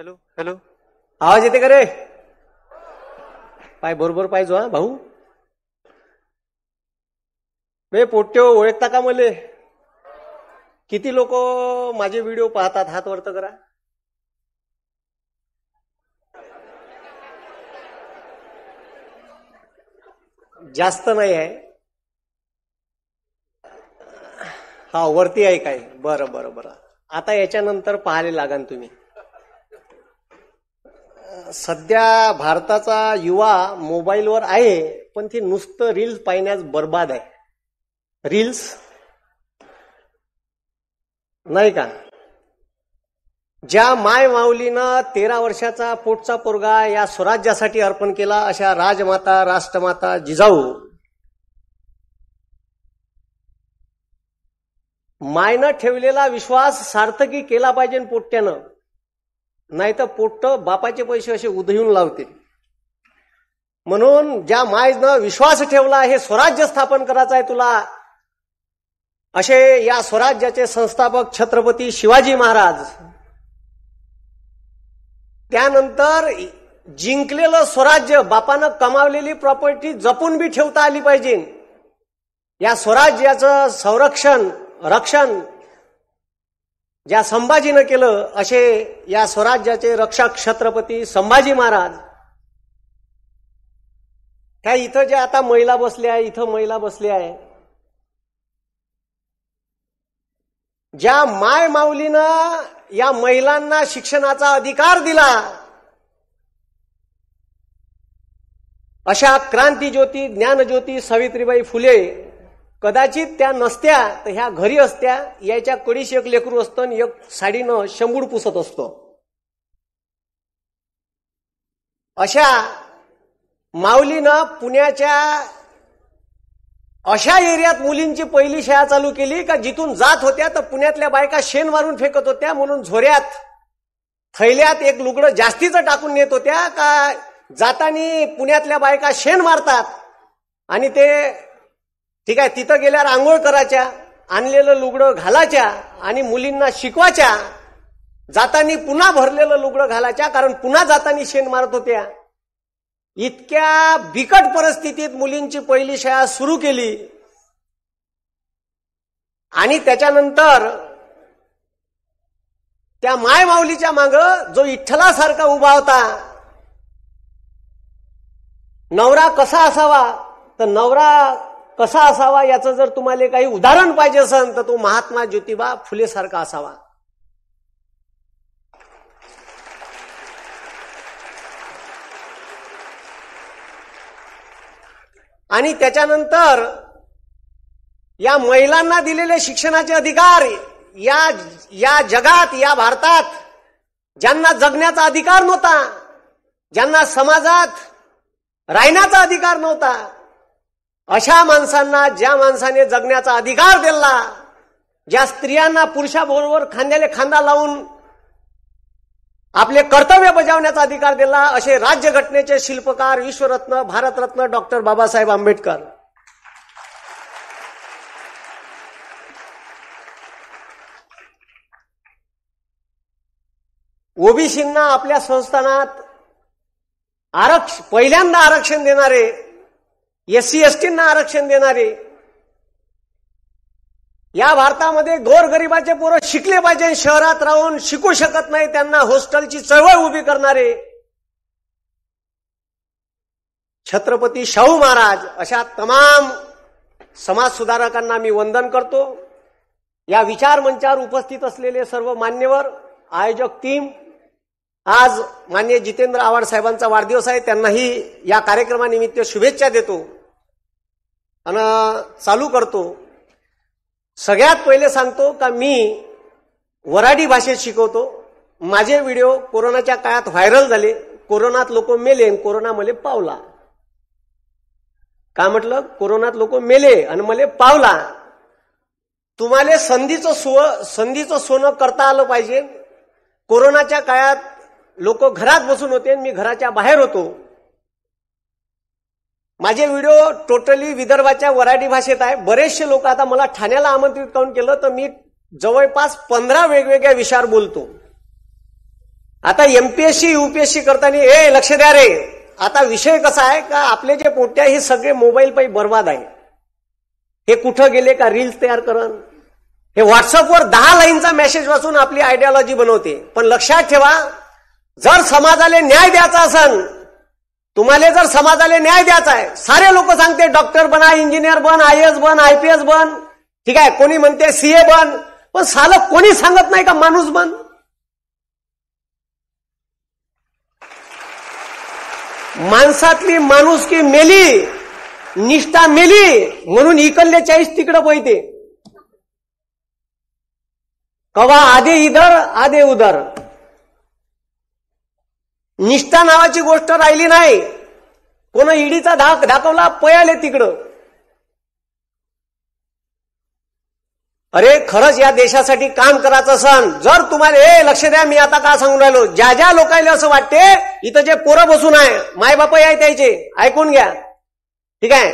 hello hello आवाज येते का रे पाय बरोबर पाहिजो हा भाऊ बे पोट्यो ओळखता का मले किती लोक माझे व्हिडिओ पाहतात हात वर्त करा जास्त नाही आहे हा वरती आहे काय बरं बरं बरं आता याच्यानंतर पाहायला लागाल तुम्ही सध्या भारताचा युवा मोबाईलवर आहे पण ती नुसतं रील्स पाहण्यास बर्बाद आहे रील्स नाही का ज्या माय माऊलीनं तेरा वर्षाचा पोटचा पोरगा या स्वराज्यासाठी अर्पण केला अशा राजमाता राष्ट्रमाता जिजाऊ मायनं ठेवलेला विश्वास सार्थकी केला पाहिजे पोट्यानं नाही तर पोट्ट बापाचे पैसे असे उधळून लावते म्हणून ज्या मायनं विश्वास ठेवला हे स्वराज्य स्थापन करायचं आहे तुला असे या स्वराज्याचे संस्थापक छत्रपती शिवाजी महाराज त्यानंतर जिंकलेलं स्वराज्य बापानं कमावलेली प्रॉपर्टी जपून बी ठेवता आली पाहिजे या स्वराज्याचं संरक्षण रक्षण ज्या संभाजीनं केलं असे या स्वराज्याचे रक्षक छत्रपती संभाजी महाराज त्या इथं ज्या आता महिला बसल्या आहे इथं महिला बसल्या आहे ज्या माय माऊलीनं या महिलांना शिक्षणाचा अधिकार दिला अशा क्रांतीज्योती ज्ञानज्योती सावित्रीबाई फुले कदाचित त्या नसत्या तर ह्या घरी असत्या याच्या कडीशी एक लेकरू असतो आणि एक साडीनं शंभूड पुसत असतो अशा माऊलीनं पुण्याच्या अशा एरियात मुलींची पहिली शाळा चालू केली का जिथून जात होत्या तर पुण्यातल्या बायका शेण मारून फेकत होत्या म्हणून झोऱ्यात थैल्यात एक लुगडं जास्तीचं टाकून नेत होत्या का जातानी पुण्यातल्या बायका शेण मारतात आणि ते ठीक आहे तिथं गेल्यावर आंघोळ करायच्या आणलेलं लुगडं घालायच्या आणि मुलींना शिकवायच्या जातानी पुन्हा भरलेलं लुगडं घालायच्या कारण पुन्हा जातानी शेण मारत होत्या इतक्या बिकट परिस्थितीत मुलींची पहिली शाळा सुरू केली आणि त्याच्यानंतर त्या माय माऊलीच्या माग जो इठ्ठलासारखा उभा होता नवरा कसा असावा तर नवरा कसा असावा याचं जर तुम्हाला काही उदाहरण पाहिजे असेल तर तो महात्मा ज्योतिबा फुलेसारखा असावा आणि त्याच्यानंतर या महिलांना दिलेले शिक्षणाचे अधिकार या या जगात या भारतात ज्यांना जगण्याचा अधिकार नव्हता ज्यांना समाजात राहण्याचा अधिकार नव्हता अशा माणसांना ज्या माणसाने जगण्याचा अधिकार दिला ज्या स्त्रियांना पुरुषाबरोबर खांद्याने खांदा लावून आपले कर्तव्य बजावण्याचा अधिकार दिला असे राज्यघटनेचे शिल्पकार विश्वरत्न भारतरत्न डॉक्टर बाबासाहेब आंबेडकर ओबीसींना आपल्या संस्थानात आरक्ष पहिल्यांदा आरक्षण देणारे एससी एसटींना आरक्षण देणारे या भारतामध्ये गरिबाचे पोरं शिकले पाहिजे शहरात राहून शिकू शकत नाही त्यांना हॉस्टेलची चळवळ उभी करणारे छत्रपती शाहू महाराज अशा तमाम समाजसुधारकांना मी वंदन करतो या विचार मंचावर उपस्थित असलेले सर्व मान्यवर आयोजक टीम आज मान्य जितेंद्र आव्हाड साहेबांचा वाढदिवस आहे त्यांनाही या कार्यक्रमानिमित्त शुभेच्छा देतो आणि चालू करतो सगळ्यात पहिले सांगतो का मी वराडी भाषेत शिकवतो माझे व्हिडिओ कोरोनाच्या काळात व्हायरल झाले कोरोनात लोक मेले आणि कोरोना मले पावला का म्हटलं कोरोनात लोक मेले आणि मले पावला तुम्हाला संधीचं सो संधीचं सोनं करता आलं पाहिजे कोरोनाच्या काळात लोक घरात बसून होते मी घराच्या बाहेर होतो माझे व्हिडिओ टोटली विदर्भाच्या वराडी भाषेत आहे बरेचसे लोक आता मला ठाण्याला आमंत्रित करून केलं तर मी जवळपास पंधरा वेगवेगळ्या विषयावर बोलतो आता एमपीएससी युपीएससी करताना ए लक्ष द्या रे आता विषय कसा आहे का आपले जे पोट्या हे सगळे मोबाईल पै बर्बाद आहे हे कुठं गेले का रील्स तयार करण हे व्हॉट्सअपवर दहा लाईनचा मेसेज वाचून आपली आयडियॉलॉजी बनवते पण लक्षात ठेवा जर समाजाला न्याय द्यायचा असेल तुम्हाला जर समाजाला न्याय द्यायचा आहे सारे लोक सांगते डॉक्टर बना इंजिनियर बन आय एस बन आय पी एस बन ठीक आहे कोणी म्हणते सीए बन पण सालक कोणी सांगत नाही का माणूस बन माणसातली माणूस की मेली निष्ठा मेली म्हणून इकडले चाळीस तिकडं पैते कवा आधे इधर आधे उधर निष्ठा नावाची गोष्ट राहिली नाही कोण ईडीचा धाक दाखवला पयाले तिकडं अरे खरंच या देशासाठी काम करायचं सण जर तुम्हाला हे लक्ष द्या मी आता का सांगून राहिलो ज्या ज्या लोकांना असं वाटते इथं जे पोरं बसून आहे माय बाप आहे त्याचे ऐकून घ्या ठीक आहे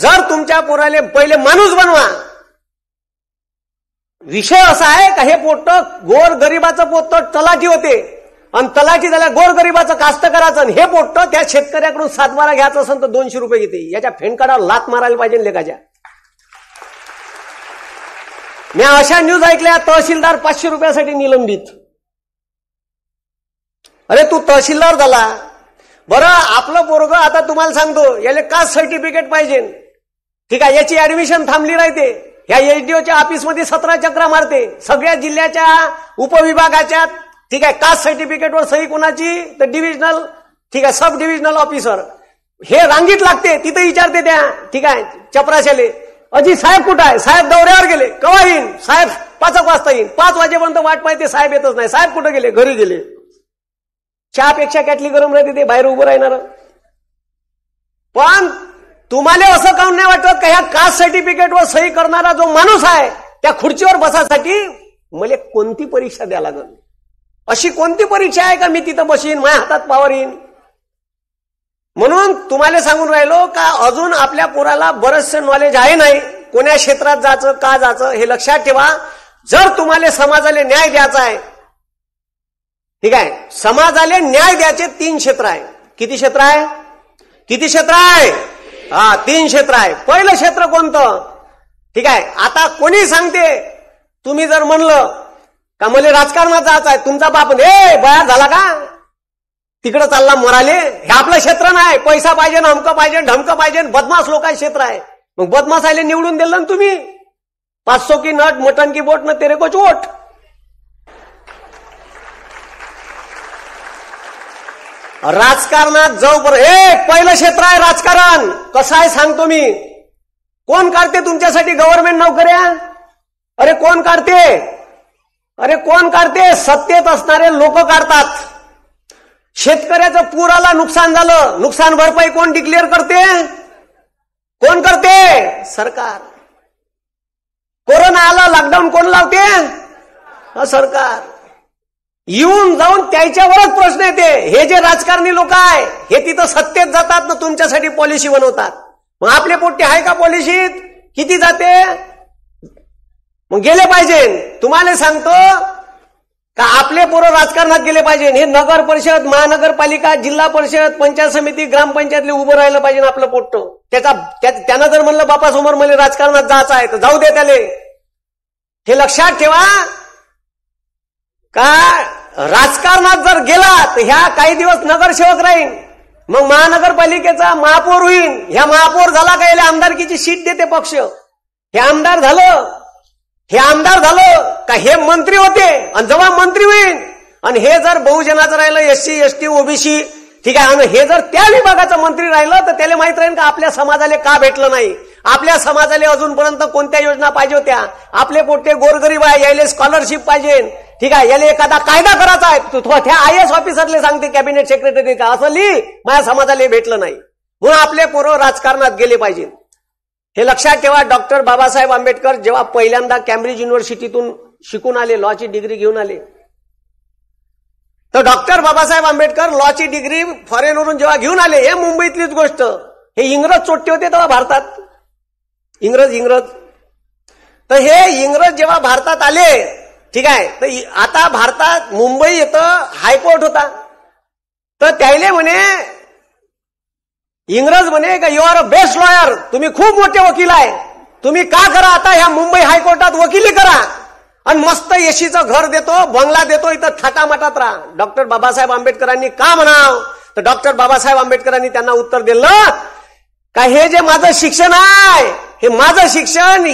जर तुमच्या पोराले पहिले माणूस बनवा विषय असा आहे का हे पोट गोर गरिबाचं पोत तलाठी होते आणि तलाठी झाल्या गोरगरिबाचं कास्त कराचं आणि हे पोटतं त्या शेतकऱ्याकडून सातबारा घ्यायचं असेल तर दोनशे रुपये घेते याच्या फेणकाडावर लात मारायला पाहिजे लेखाच्या मी अशा न्यूज ऐकल्या तहसीलदार पाचशे रुपयासाठी निलंबित अरे तू तहसीलदार झाला बरं आपलं पोरग आता तुम्हाला सांगतो याला का सर्टिफिकेट पाहिजे ठीक आहे याची ऍडमिशन थांबली राहते ह्या एचडीओच्या ऑफिसमध्ये सतरा चक्रा मारते सगळ्या जिल्ह्याच्या उपविभागाच्या ठीक आहे कास्ट सर्टिफिकेटवर सही कोणाची तर डिव्हिजनल ठीक आहे सब डिव्हिजनल ऑफिसर हे रांगीत लागते तिथे विचारते त्या ठीक आहे चपराशाले अजी साहेब कुठं आहे साहेब दौऱ्यावर गेले कवा येईन साहेब पाच वाजता येईल पाच वाजेपर्यंत वाट पाहिजे साहेब येतच नाही साहेब कुठं गेले घरी गेले चहापेक्षा कॅटली गरम राहते ते बाहेर उभं राहणार पण तुम्हाला असं काऊन नाही वाटत का ह्या कास्ट सर्टिफिकेटवर सही करणारा जो माणूस आहे त्या खुर्चीवर बसायसाठी मला कोणती परीक्षा द्या लागल अशी कोणती परीक्षा आहे का मी तिथं बसीन माझ्या हातात पावर येईन म्हणून तुम्हाला सांगून राहिलो का अजून आपल्या पोराला बरचसं नॉलेज आहे नाही कोण्या क्षेत्रात जायचं का जायचं हे लक्षात ठेवा जर तुम्हाला समाजाला न्याय द्यायचा आहे ठीक आहे समाजाला न्याय द्यायचे तीन क्षेत्र आहे किती क्षेत्र आहे किती क्षेत्र आहे हा तीन क्षेत्र आहे पहिलं क्षेत्र कोणतं ठीक आहे आता कोणी सांगते तुम्ही जर म्हणलं का मले राजकारणात जायचं आहे तुमचा बाप ए बया झाला का तिकडे चालला मराले हे आपलं क्षेत्र नाही पैसा पाहिजे अमकं पाहिजे ढमकं पाहिजे बदमाश लोकांचे क्षेत्र आहे मग बदमाश आले निवडून दिलं ना तुम्ही सो की नट मटन की बोट न तेरे को चोट राजकारणात जाऊ पर एक पहिलं क्षेत्र आहे राजकारण कसं आहे सांगतो मी कोण काढते तुमच्यासाठी गव्हर्नमेंट नोकऱ्या अरे कोण काढते अरे कोण काढते सत्तेत असणारे लोक काढतात शेतकऱ्याचं पुराला नुकसान झालं नुकसान भरपाई कोण डिक्लेअर करते कोण करते सरकार कोरोना आला लॉकडाऊन कोण लावते सरकार येऊन जाऊन त्याच्यावरच प्रश्न येते हे जे राजकारणी लोक आहे हे तिथं सत्तेत जातात ना तुमच्यासाठी पॉलिसी बनवतात मग आपले पोट्टे आहे का पॉलिसीत किती जाते मग गेले पाहिजे तुम्हाला सांगतो का आपले पोरं राजकारणात गेले पाहिजे हे नगर परिषद महानगरपालिका जिल्हा परिषद पंचायत समिती ग्रामपंचायतले उभं राहिलं पाहिजे आपलं पोट्ट त्याचा त्यानं जर म्हणलं बापासमोर मला राजकारणात जायचं आहे तर जाऊ दे त्याले हे लक्षात ठेवा का राजकारणात जर गेला तर ह्या काही दिवस नगरसेवक राहीन मग महानगरपालिकेचा महापौर होईल ह्या महापौर झाला का आमदारकीची सीट देते पक्ष हे आमदार झालं हे आमदार झालं का हे मंत्री होते आणि जेव्हा मंत्री होईल आणि हे जर बहुजनाचं राहिलं एससी एसटी ओबीसी ठीक आहे आणि हे जर त्या विभागाचं मंत्री राहिलं तर त्याला माहित राहील का आपल्या समाजाला का भेटलं नाही आपल्या समाजाला अजूनपर्यंत कोणत्या योजना पाहिजे होत्या आपले पोटे गोरगरीब आहे यायला स्कॉलरशिप पाहिजे ठीक आहे याला एखादा कायदा करायचा आहे तू त्या आय एस ऑफिसरले सांगते कॅबिनेट सेक्रेटरी का असं लिहि माझ्या समाजाला भेटलं नाही म्हणून आपले पोरं राजकारणात गेले पाहिजे हे लक्षात ठेवा डॉक्टर बाबासाहेब आंबेडकर जेव्हा पहिल्यांदा कॅम्ब्रिज युनिव्हर्सिटीतून शिकून आले लॉची डिग्री घेऊन आले तर डॉक्टर बाबासाहेब आंबेडकर लॉची डिग्री फॉरेनवरून जेव्हा घेऊन आले हे मुंबईतलीच गोष्ट हे इंग्रज चोट्टे होते तेव्हा भारतात इंग्रज इंग्रज तर हे इंग्रज जेव्हा भारतात आले ठीक आहे तर आता भारतात मुंबई येतं हायकोर्ट होता तर त्याले म्हणे इंग्रज म्हणे का you are a best lawyer तुम्ही खूप मोठे वकील आहे तुम्ही का करा आता ह्या मुंबई हायकोर्टात वकिली करा आणि मस्त येशीचं घर देतो बंगला देतो इथं थाटामाटात राहा डॉक्टर बाबासाहेब आंबेडकरांनी का म्हणाव तर डॉक्टर बाबासाहेब आंबेडकरांनी त्यांना उत्तर दिलं का हे जे माझं शिक्षण आहे हे माझं शिक्षण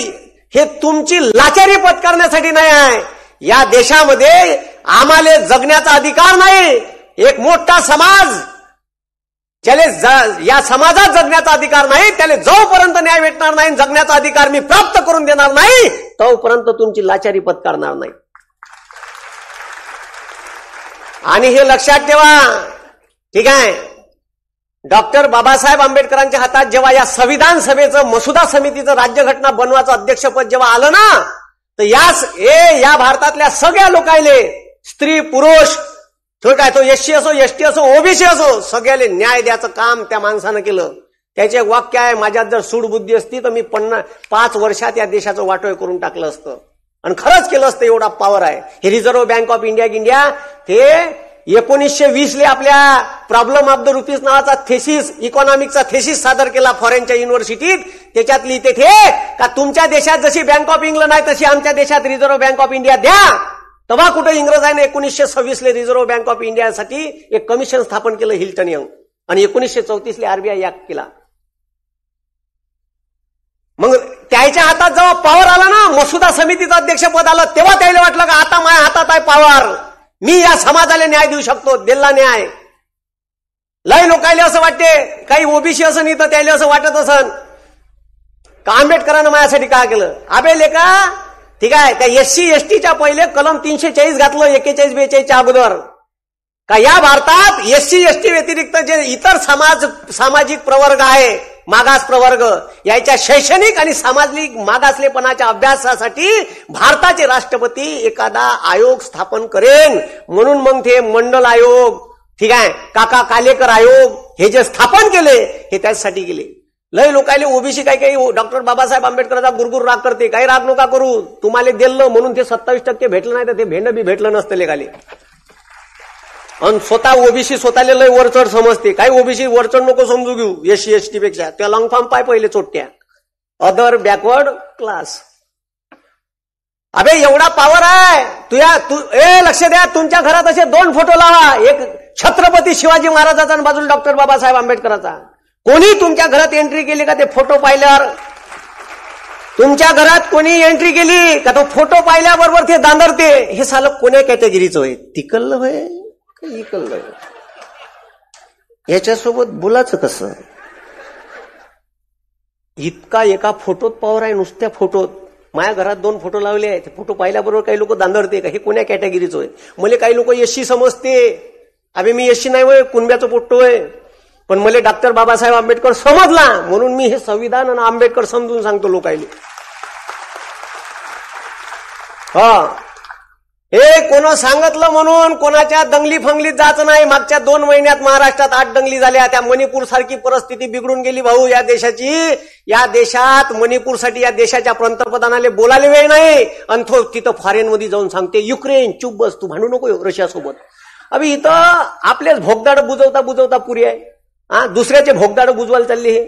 हे तुमची लाचारी पत्करण्यासाठी नाही आहे या देशामध्ये आम्हाला जगण्याचा अधिकार नाही एक मोठा समाज ज्याले या समाजात जगण्याचा अधिकार नाही त्याला जोपर्यंत न्याय भेटणार नाही जगण्याचा अधिकार मी प्राप्त करून देणार नाही तोपर्यंत तुमची लाचारी पत्कारणार नाही आणि हे लक्षात ठेवा ठीक आहे डॉक्टर बाबासाहेब आंबेडकरांच्या हातात जेव्हा या संविधान सभेचं मसुदा समितीचं राज्यघटना बनवायचं अध्यक्षपद जेव्हा आलं ना तर ए या भारतातल्या सगळ्या लोकायले स्त्री पुरुष थोड काय तो एससी असो एसटी असो ओबीसी असो सगळ्याले न्याय द्यायचं काम त्या माणसानं केलं त्याचे एक वाक्य आहे माझ्यात जर सूडबुद्धी असती तर मी पन्नास पाच वर्षात या देशाचं वाटोय करून टाकलं असतं आणि खरंच केलं असतं एवढा पॉवर आहे हे reserve bank of India India ते एकोणीसशे वीस ले आपल्या प्रॉब्लेम ऑफ द रुपीज नावाचा थेसिस इकॉनॉमिकचा थेसिस सादर केला फॉरेनच्या युनिव्हर्सिटीत त्याच्यात लिहिते का तुमच्या देशात जशी बँक ऑफ इंग्लंड आहे तशी आमच्या देशात रिझर्व्ह बँक ऑफ इंडिया द्या तेव्हा कुठे इंग्रजांनी एकोणीसशे ले रिझर्व्ह बँक ऑफ इंडियासाठी एक कमिशन स्थापन केलं हिल्टन यंग आणि एकोणीसशे ले आरबीआय ऍक्ट केला मग त्याच्या हातात जेव्हा पॉवर आला ना मसुदा समितीचं अध्यक्षपद आलं तेव्हा त्याला वाटलं का आता माझ्या हातात आहे पॉवर मी या समाजाला न्याय देऊ शकतो दिल्ला न्याय लय लोकायला असं वाटते काही ओबीसी असं नाही तर त्याला असं वाटत असन का आंबेडकरानं माझ्यासाठी काय केलं आबे लेका ठीक आहे का एससी एसटीच्या पहिले कलम तीनशे चाळीस घातलं एकेचाळीस बेचाळीसच्या अगोदर का या भारतात एससी एसटी व्यतिरिक्त जे इतर समाज सामाजिक प्रवर्ग आहे मागास प्रवर्ग याच्या शैक्षणिक आणि सामाजिक मागासलेपणाच्या अभ्यासासाठी भारताचे राष्ट्रपती एखादा आयोग स्थापन करेन म्हणून मग ते मंडल आयोग ठीक आहे काका कालेकर आयोग हे जे स्थापन केले हे त्यासाठी केले लय लोकाले ओबीसी काही काही डॉक्टर बाबासाहेब आंबेडकरचा गुरगुर राग करते काही राग नका करू तुम्हाला दिलं म्हणून ते सत्तावीस टक्के भेटलं नाही तर ते भेंड बी भेटलं नसतं लेखाले आणि स्वतः ओबीसी स्वतःले लय वरचड समजते काही ओबीसी वरचड नको समजू घेऊ एससी एसटी पेक्षा त्या लॉंग फॉर्म पाय पहिले चोट्या अदर बॅकवर्ड क्लास अबे एवढा पावर आहे तुया तू तु, ए लक्ष द्या तुमच्या घरात असे दोन फोटो लावा एक छत्रपती शिवाजी महाराजाचा आणि बाजूला डॉक्टर बाबासाहेब आंबेडकरांचा कोणी तुमच्या घरात एंट्री केली का ते फोटो पाहिल्यावर तुमच्या घरात कोणी एंट्री केली का तो फोटो पाहिल्याबरोबर ते दांदरते हे सालं कोण्या कॅटेगरीचं होय तिकल्लं होय इकल इकल्लं याच्यासोबत बोलायचं कसं इतका एका फोटोत पावर आहे नुसत्या फोटोत माझ्या घरात दोन फोटो लावले आहेत फोटो पाहिल्याबरोबर काही लोक दांदरते का हे कोण्या कॅटेगरीचं होय मला काही लोक यशी समजते अभि मी यशी नाही होय कुणब्याचं फोटो आहे पण मला डॉक्टर बाबासाहेब आंबेडकर समजला म्हणून मी हे संविधान आणि आंबेडकर समजून सांगतो लोकायले हा हे कोण सांगितलं म्हणून कोणाच्या दंगली फंगलीत जात नाही मागच्या दोन महिन्यात महाराष्ट्रात आठ दंगली झाल्या त्या मणिपूर सारखी परिस्थिती बिघडून गेली भाऊ या देशाची या देशात मणिपूरसाठी या देशाच्या पंतप्रधानाला बोलायला वेळ नाही आणि तो तिथं मध्ये जाऊन सांगते युक्रेन चुप बस तू भांडू नको रशियासोबत अभि इथं आपलेच भोगदाड बुजवता बुजवता पुरी आहे हा दुसऱ्याचे भोगदाड बुजवायला चालली हे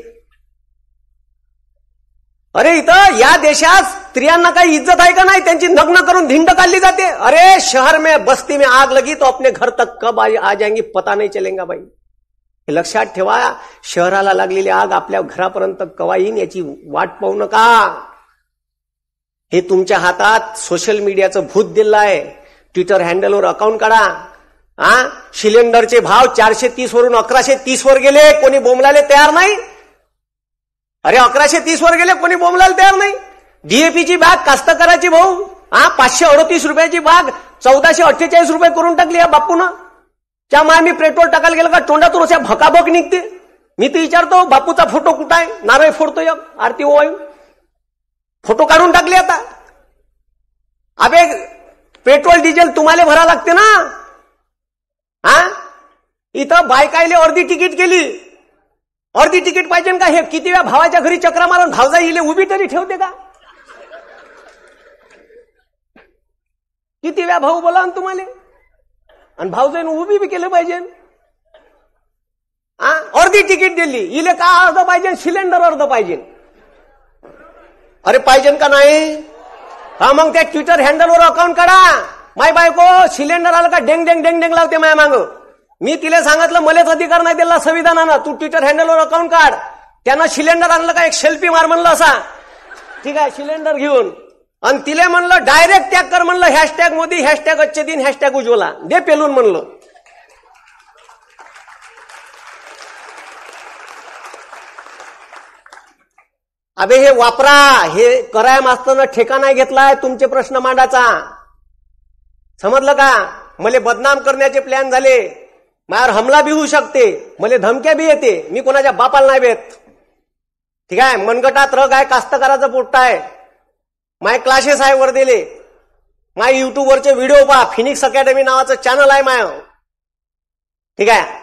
अरे इथं या देशात स्त्रियांना काही इज्जत आहे का नाही त्यांची नग्न करून धिंड काढली जाते अरे शहर मे बस्ती मे आग लगी तो अपने घर तक कब आई आ पता नाही चलेंगा बाई हे लक्षात ठेवा शहराला लागलेली आग आपल्या घरापर्यंत कवा येईन याची वाट पाहू नका हे तुमच्या हातात सोशल मीडियाचं भूत दिलं आहे ट्विटर हँडलवर अकाउंट काढा हा सिलेंडरचे भाव चारशे तीस वरून अकराशे तीस वर गेले कोणी बोंबलायला तयार नाही अरे अकराशे तीस वर गेले कोणी बोंबलायला तयार नाही डीएपीची बाग कास्तकाराची भाऊ हा पाचशे अडतीस रुपयाची बाग चौदाशे अठ्ठेचाळीस रुपये करून टाकली या बापून त्यामुळे मी पेट्रोल टाकायला गेलो का तोंडातून अशा भकाभक निघते मी तर विचारतो बापूचा फोटो कुठं आहे नारे फोडतो या आरती ओवाई फोटो काढून टाकले आता अबे पेट्रोल डिझेल तुम्हाला भरा लागते ना हा इथं बायकायले अर्धी तिकीट केली अर्धी तिकीट पाहिजे का हे किती वेळा भावाच्या घरी चक्र मारून भावजा येईल उभी तरी ठेवते का किती वेळा भाऊ बोला तुम्हाला आणि भाऊजाईन उभी बी केलं पाहिजे अर्धी तिकीट दिली इले का अर्ध पाहिजे सिलेंडर अर्ध पाहिजे अरे पाहिजे का नाही हा मग त्या ट्विटर हँडलवर अकाउंट काढा माय बायको सिलेंडर आलं का डेंग डेंग डेंग डेंग लावते माया माग मी तिला सांगितलं मलेच अधिकार नाही दिला संविधानानं तू ट्विटर हँडलवर अकाउंट काढ त्यानं सिलेंडर आणलं का एक सेल्फी मार म्हणलं असा ठीक आहे सिलेंडर घेऊन आणि तिला म्हणलं डायरेक्ट टॅग कर म्हणलं हॅशटॅग मोदी हॅशटॅग अच्छे दिन हॅशटॅग उज्ज्वला दे पेलून म्हणलं अबे हे वापरा हे कराय मास्तर ठेका नाही घेतलाय तुमचे प्रश्न मांडायचा समजलं का मले बदनाम करण्याचे प्लॅन झाले मायावर हमला बी होऊ शकते मले धमक्या बी येते मी कोणाच्या बापाला नाही भेट ठीक आहे मनगटात रग आहे कास्तकाराचं पोट्ट आहे माय क्लासेस आहे वर दिले माय युट्यूबवरचे व्हिडिओ पहा फिनिक्स अकॅडमी नावाचं चॅनल आहे माय ठीक आहे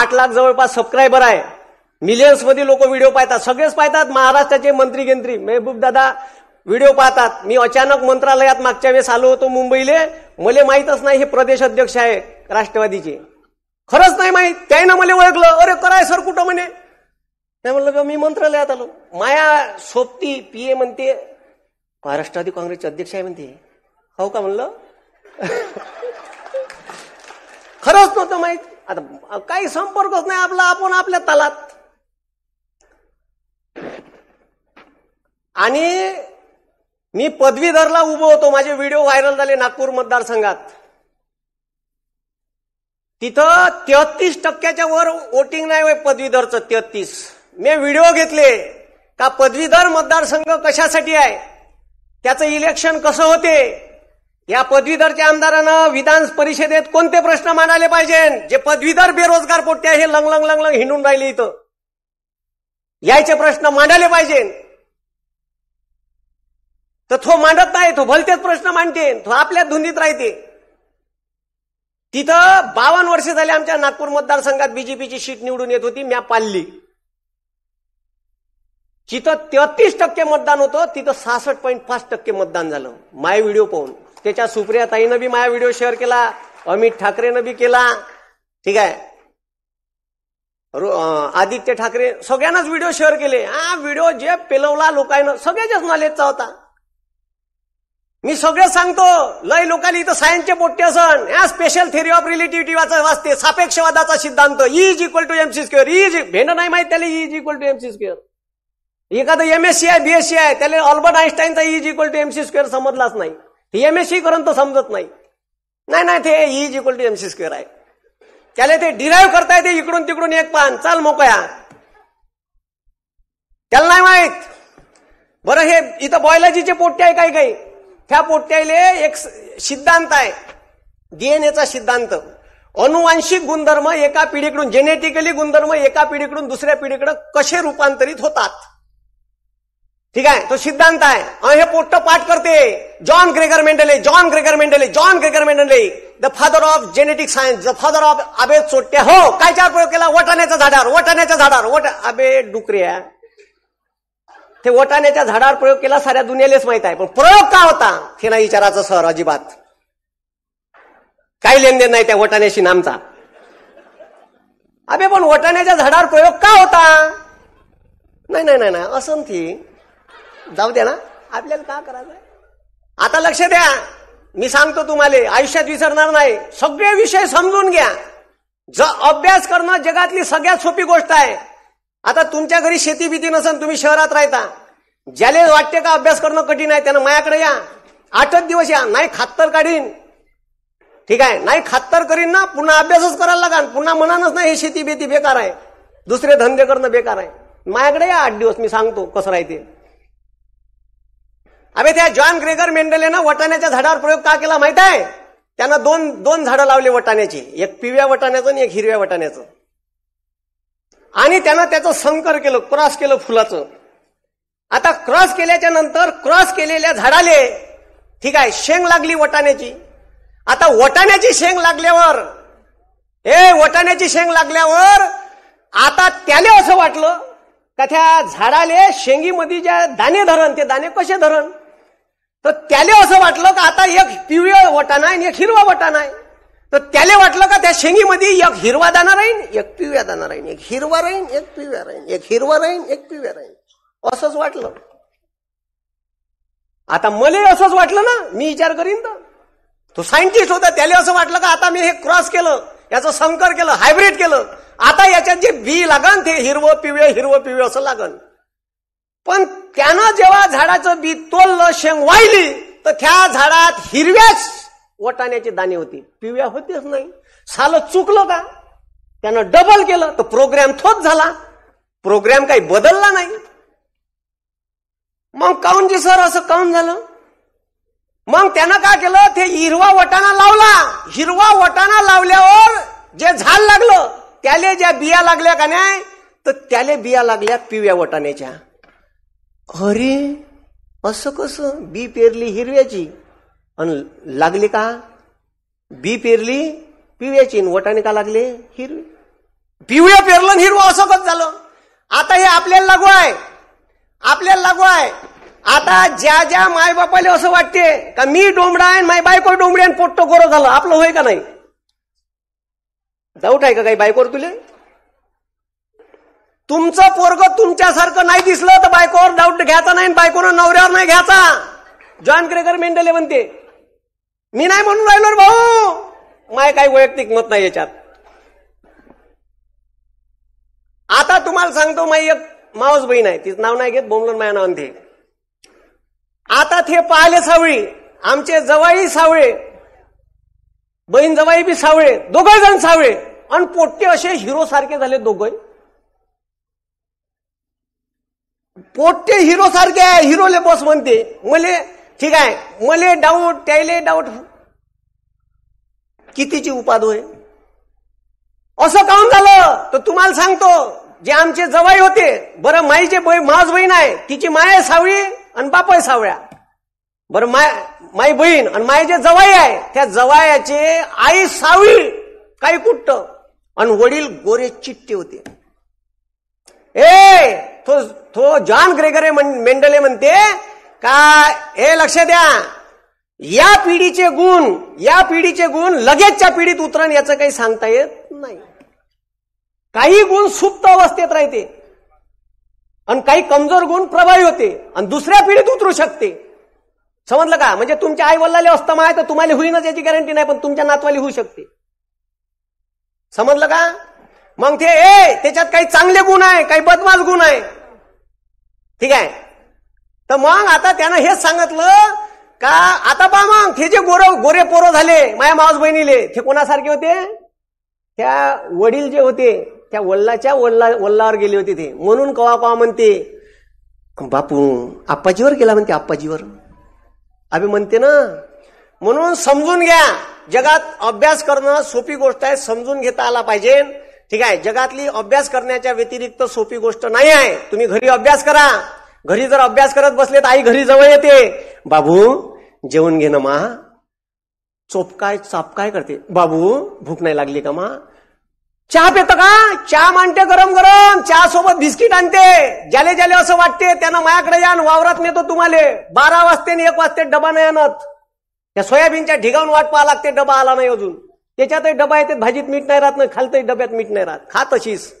आठ लाख जवळपास सबस्क्रायबर आहे मिलियन्स मध्ये लोक व्हिडिओ पाहतात सगळेच पाहतात महाराष्ट्राचे मंत्री गेंत्री मेहबूब दादा व्हिडिओ पाहतात मी अचानक मंत्रालयात मागच्या वेळेस आलो होतो मुंबईले मला माहीतच नाही हे प्रदेश अध्यक्ष आहे राष्ट्रवादीचे खरंच नाही माहीत त्यानं मला ओळखलं अरे कराय सर कुठं म्हणे नाही म्हणलं मी मंत्रालयात आलो माया सोबती पी ए म्हणते महाराष्ट्रवादी काँग्रेसचे अध्यक्ष आहे म्हणते हो का म्हणलं खरंच नव्हतं माहीत आता काही संपर्कच नाही आपला आपण आपल्या तालात आणि मी पदवीधरला उभो होतो माझे व्हिडिओ व्हायरल झाले नागपूर मतदारसंघात तिथं तेहतीस टक्क्याच्या वर वोटिंग नाही होय पदवीधरचं तेहतीस मी व्हिडिओ घेतले का पदवीधर मतदारसंघ कशासाठी आहे त्याचं इलेक्शन कसं होते या पदवीधरच्या आमदारानं विधान परिषदेत कोणते प्रश्न मानाले पाहिजे जे पदवीधर बेरोजगार आहे हे लंग लंग लंग हिंडून राहिले इथं यायचे प्रश्न मांडायला पाहिजे तर तो मांडत नाही तो भलतेच प्रश्न मांडते तो आपल्या धुंदीत राहते तिथं बावन्न वर्ष झाले आमच्या नागपूर मतदारसंघात बीजेपीची शीट निवडून येत होती म्या पाल्ली तिथं तेहतीस टक्के मतदान होतं तिथं सहासष्ट पॉईंट पाच टक्के मतदान झालं माय व्हिडिओ पाहून त्याच्या सुप्रिया ताईनं बी माय व्हिडिओ शेअर केला अमित ठाकरेनं बी केला ठीक आहे आदित्य ठाकरे सगळ्यांनाच व्हिडिओ शेअर केले हा व्हिडिओ जे पेलवला लोकांना सगळ्याच्याच नॉलेजचा होता मी सगळं सांगतो लय लोकांनी इथं सायन्सचे पोट्टे असन या स्पेशल थेरी ऑफ रिलेटिव्हिटी वाचते सापेक्षवादाचा सिद्धांत is equal to MC square is भेन नाही माहित त्याला is equal to MC square एखादं एमएससी आहे बीएससी आहे त्याला ऑल्बर्ट आईन्स्टाईनचा is e equal to MC square समजलाच नाही एमएससी करून समजत नाही नाही नाही ते is equal to MC square आहे त्याला ते डिराईव्ह करता येते इकडून तिकडून एक पान चाल मोकया त्याला नाही माहित बरं हे इथं बॉयलॉजीचे पोट्टे आहे काही काही ह्या पोट्याले एक सिद्धांत आहे डीएनएचा सिद्धांत अनुवांशिक गुणधर्म एका पिढीकडून जेनेटिकली गुणधर्म एका पिढीकडून दुसऱ्या पिढीकडे कसे रूपांतरित होतात ठीक आहे तो सिद्धांत आहे हे पोट्ट पाठ करते John Gregor Mendel John Gregor Mendel John Gregor Mendel the father of genetic science the father of आबे चोट्या हो काय चार प्रयोग केला वटाण्याच्या झाडावर वटाण्याच्या झाडावर वट आबे डुकऱ्या ते वटाण्याच्या झाडावर प्रयोग केला साऱ्या दुनियालेच माहित आहे पण प्रयोग का होता हे नाही विचाराचं सर अजिबात काही लेनदेन नाही त्या वटाण्याशी नामचा अबे पण वटाण्याच्या झाडावर प्रयोग का होता नाही नाही नाही असं ती जाऊ द्या ना आपल्याला का करायचं आता लक्ष द्या मी सांगतो तुम्हाला आयुष्यात विसरणार नाही सगळे विषय समजून घ्या ज अभ्यास करणं जगातली सगळ्यात सोपी गोष्ट आहे आता तुमच्या घरी शेती भीती नसन तुम्ही शहरात राहता ज्याले वाटते का अभ्यास करणं कठीण आहे त्यानं मायाकडे या आठच दिवस या नाही खात्तर काढीन ठीक आहे नाही खात्तर करीन ना पुन्हा अभ्यासच करायला लागाल पुन्हा म्हणानच नाही हे शेती भीती बेकार आहे दुसरे धंदे करणं बेकार आहे मायाकडे या आठ दिवस मी सांगतो कसं राहते अरे त्या जॉन ग्रेगर मेंडल ना वटाण्याच्या झाडावर प्रयोग का केला माहित आहे त्यांना दोन दोन झाडं लावले वटाण्याची एक पिव्या वटाण्याचं आणि एक हिरव्या वटाण्याचं आणि त्यानं त्याचं संकर केलं क्रॉस केलं फुलाचं आता क्रॉस केल्याच्या नंतर क्रॉस केलेल्या झाडाले ठीक आहे शेंग लागली वटाण्याची आता वटाण्याची शेंग लागल्यावर हे वटाण्याची शेंग लागल्यावर आता त्याने असं वाटलं का त्या झाडाले शेंगीमध्ये ज्या दाणे धरण ते दाणे कसे धरण तर त्याले असं वाटलं का आता एक वटाण वटाणा आणि एक हिरवा वटाणा आहे तर त्याला वाटलं का त्या शेंगीमध्ये एक हिरवा दाना राहीन एक पिव्या दाना राहीन एक हिरवा राहीन एक पिव्या राहीन एक हिरवा राहीन एक पिव्या राहीन असंच वाटलं आता मले असंच वाटलं ना मी विचार करीन तर तो सायंटिस्ट होता त्याला असं वाटलं का आता मी हे क्रॉस केलं याचं संकर केलं हायब्रिड केलं आता याच्यात जे बी लागन ते हिरवं पिवळे हिरवं पिवळे असं लागन पण त्यानं जेव्हा झाडाचं बी तोललं शेंग वाहिली तर त्या झाडात हिरव्याच वटाण्याचे दाणे होते पिव्या होतेच नाही साल चुकलं का त्यानं डबल केलं तर प्रोग्राम थोच झाला प्रोग्राम काही बदलला नाही मग काऊन जी सर असं काउन झालं मग त्यानं काय केलं ते हिरवा वटाणा लावला हिरवा वटाणा लावल्यावर जे झाड लागलं त्याले ज्या बिया लागल्या का नाही तर त्याले बिया लागल्या पिव्या वटाण्याच्या अरे असं कस बी पेरली हिरव्याची आणि लागली का बी पेरली पिवळ्याची वटाने का लागले हिरवी पिवळ्या पेरलं हिरवं असंच झालं आता हे आपल्याला लागू आहे आपल्याला लागू आहे आता ज्या ज्या मायबापाले असं वाटते का मी डोंबडा आहे माय बायको डोंबडी आणि पोट्ट गोरं झालं आपलं होय का नाही डाऊट आहे का काही बायकोर तुले तुमचं पोरग तुमच्यासारखं नाही दिसलं तर बायकोवर डाऊट घ्यायचा नाही बायकोनं नवऱ्यावर नाही घ्यायचा जॉन क्रेकर मेंडले म्हणते मी नाही म्हणून राहिलो भाऊ माय काही वैयक्तिक मत नाही याच्यात आता तुम्हाला सांगतो माई एक मावस बहीण आहे तिचं नाव नाही घेत बोमलन माया नाव ते आता ते पाहिले सावळी आमचे जवाई सावळे बहीण जवाई बी सावळे दोघे जण सावळे आणि पोट्टे असे हिरो सारखे झाले दोघे पोट्टे हिरो सारखे हिरोले बॉस म्हणते मले ठीक आहे मले डाऊट त्याले डाऊट कितीची होय असं काम झालं तर तुम्हाला सांगतो जे आमचे जवाई होते बरं माईचे बै माझ बहीण आहे तिची माय सावळी आणि बापाय सावळ्या बरं माय माई बहीण आणि माय जे जवाई आहे त्या जवायाचे आई सावळी काही कुटत आणि वडील गोरे चिट्टे होते ए तो, तो जॉन ग्रेगरे मेंडले म्हणते काय हे लक्ष द्या या पिढीचे गुण या पिढीचे गुण लगेचच्या पिढीत उतरण याचं काही सांगता येत नाही काही गुण सुप्त अवस्थेत राहते आणि काही कमजोर गुण प्रभावी होते आणि दुसऱ्या पिढीत उतरू शकते समजलं का म्हणजे तुमच्या आई वडिलाले अस्तमा माय तर तुम्हाला होईनच याची गॅरंटी नाही पण तुमच्या नातवाली होऊ शकते समजलं का मग ते ए त्याच्यात काही चांगले गुण आहे काही बदमाश गुण आहे ठीक आहे तर मग आता त्यानं हेच सांगितलं का आता पा मग हे जे गोर गोरे पोरं झाले माया मावस बहिणीले ते कोणासारखे होते त्या वडील जे होते त्या वल्लाच्या वल्ला वल्लावर गेले होते ते म्हणून कवा कवा म्हणते बापू आप्पाजीवर गेला म्हणते आप्पाजीवर अभि म्हणते ना म्हणून समजून घ्या जगात अभ्यास करणं सोपी गोष्ट आहे समजून घेता आला पाहिजे ठीक आहे जगातली अभ्यास करण्याच्या व्यतिरिक्त सोपी गोष्ट नाही आहे तुम्ही घरी अभ्यास करा घरी जर अभ्यास करत बसले तर आई घरी जवळ येते बाबू जेवण ना मा चोपकाय चापकाय करते बाबू भूक नाही लागली का मा चहा पेत का चहा मांडते गरम गरम चहा सोबत बिस्किट आणते ज्याले ज्याले असं वाटते त्यांना मायाकडे यान वावरात नेतो तुम्हाला बारा वाजते आणि एक वाजते डबा नाही आणत त्या सोयाबीनच्या ढिगावून वाट पाहा लागते डबा आला नाही अजून त्याच्यातही डबा येते भाजीत मीठ नाही राहत ना खालतही डब्यात मीठ नाही राहत खा तशीच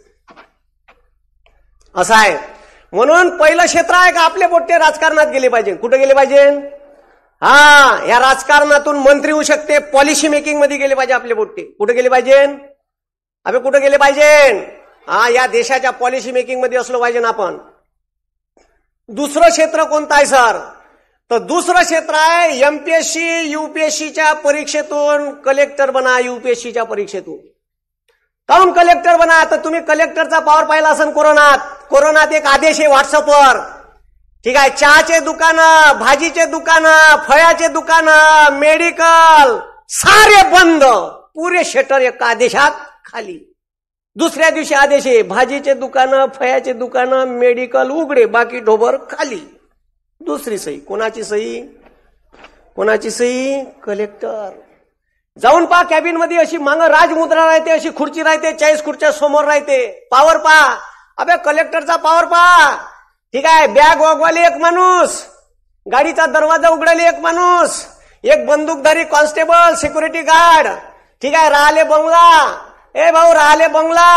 असं आहे म्हणून पहिलं क्षेत्र आहे का आपले पोट्टे राजकारणात गेले पाहिजे कुठे गेले पाहिजे हा या राजकारणातून मंत्री होऊ शकते पॉलिसी मेकिंग मध्ये गेले पाहिजे आपले पोट्टे कुठे गेले पाहिजे अबे कुठे गेले पाहिजे हा या देशाच्या पॉलिसी मेकिंग मध्ये असलो पाहिजे ना आपण दुसरं क्षेत्र कोणतं आहे सर तर दुसरं क्षेत्र आहे एमपीएससी युपीएससीच्या परीक्षेतून कलेक्टर बना युपीएससीच्या परीक्षेतून टाउन कलेक्टर बना तर तुम्ही कलेक्टरचा पॉवर पाहिला असेल कोरोनात कोरोनात एक आदेश आहे व्हॉट्सअपवर ठीक आहे चहाचे दुकानं भाजीचे दुकानं फळ्याचे दुकानं मेडिकल सारे बंद पुरे शटर एका आदेशात खाली दुसऱ्या दिवशी आदेश आहे भाजीचे दुकानं फळ्याचे दुकानं मेडिकल उघडे बाकी ढोबर खाली दुसरी सही कोणाची सही कोणाची सही कलेक्टर जाऊन पहा कॅबिन मध्ये अशी मांग राजमुद्रा राहते अशी खुर्ची राहते चाळीस खुर्च्या समोर राहते पावर पा अबे कलेक्टरचा पावर पहा ठीक आहे बॅग वागवाली एक माणूस गाडीचा दरवाजा उघडाले एक माणूस एक बंदूकधारी कॉन्स्टेबल सिक्युरिटी गार्ड ठीक आहे राहले बंगला ए भाऊ राहले बंगला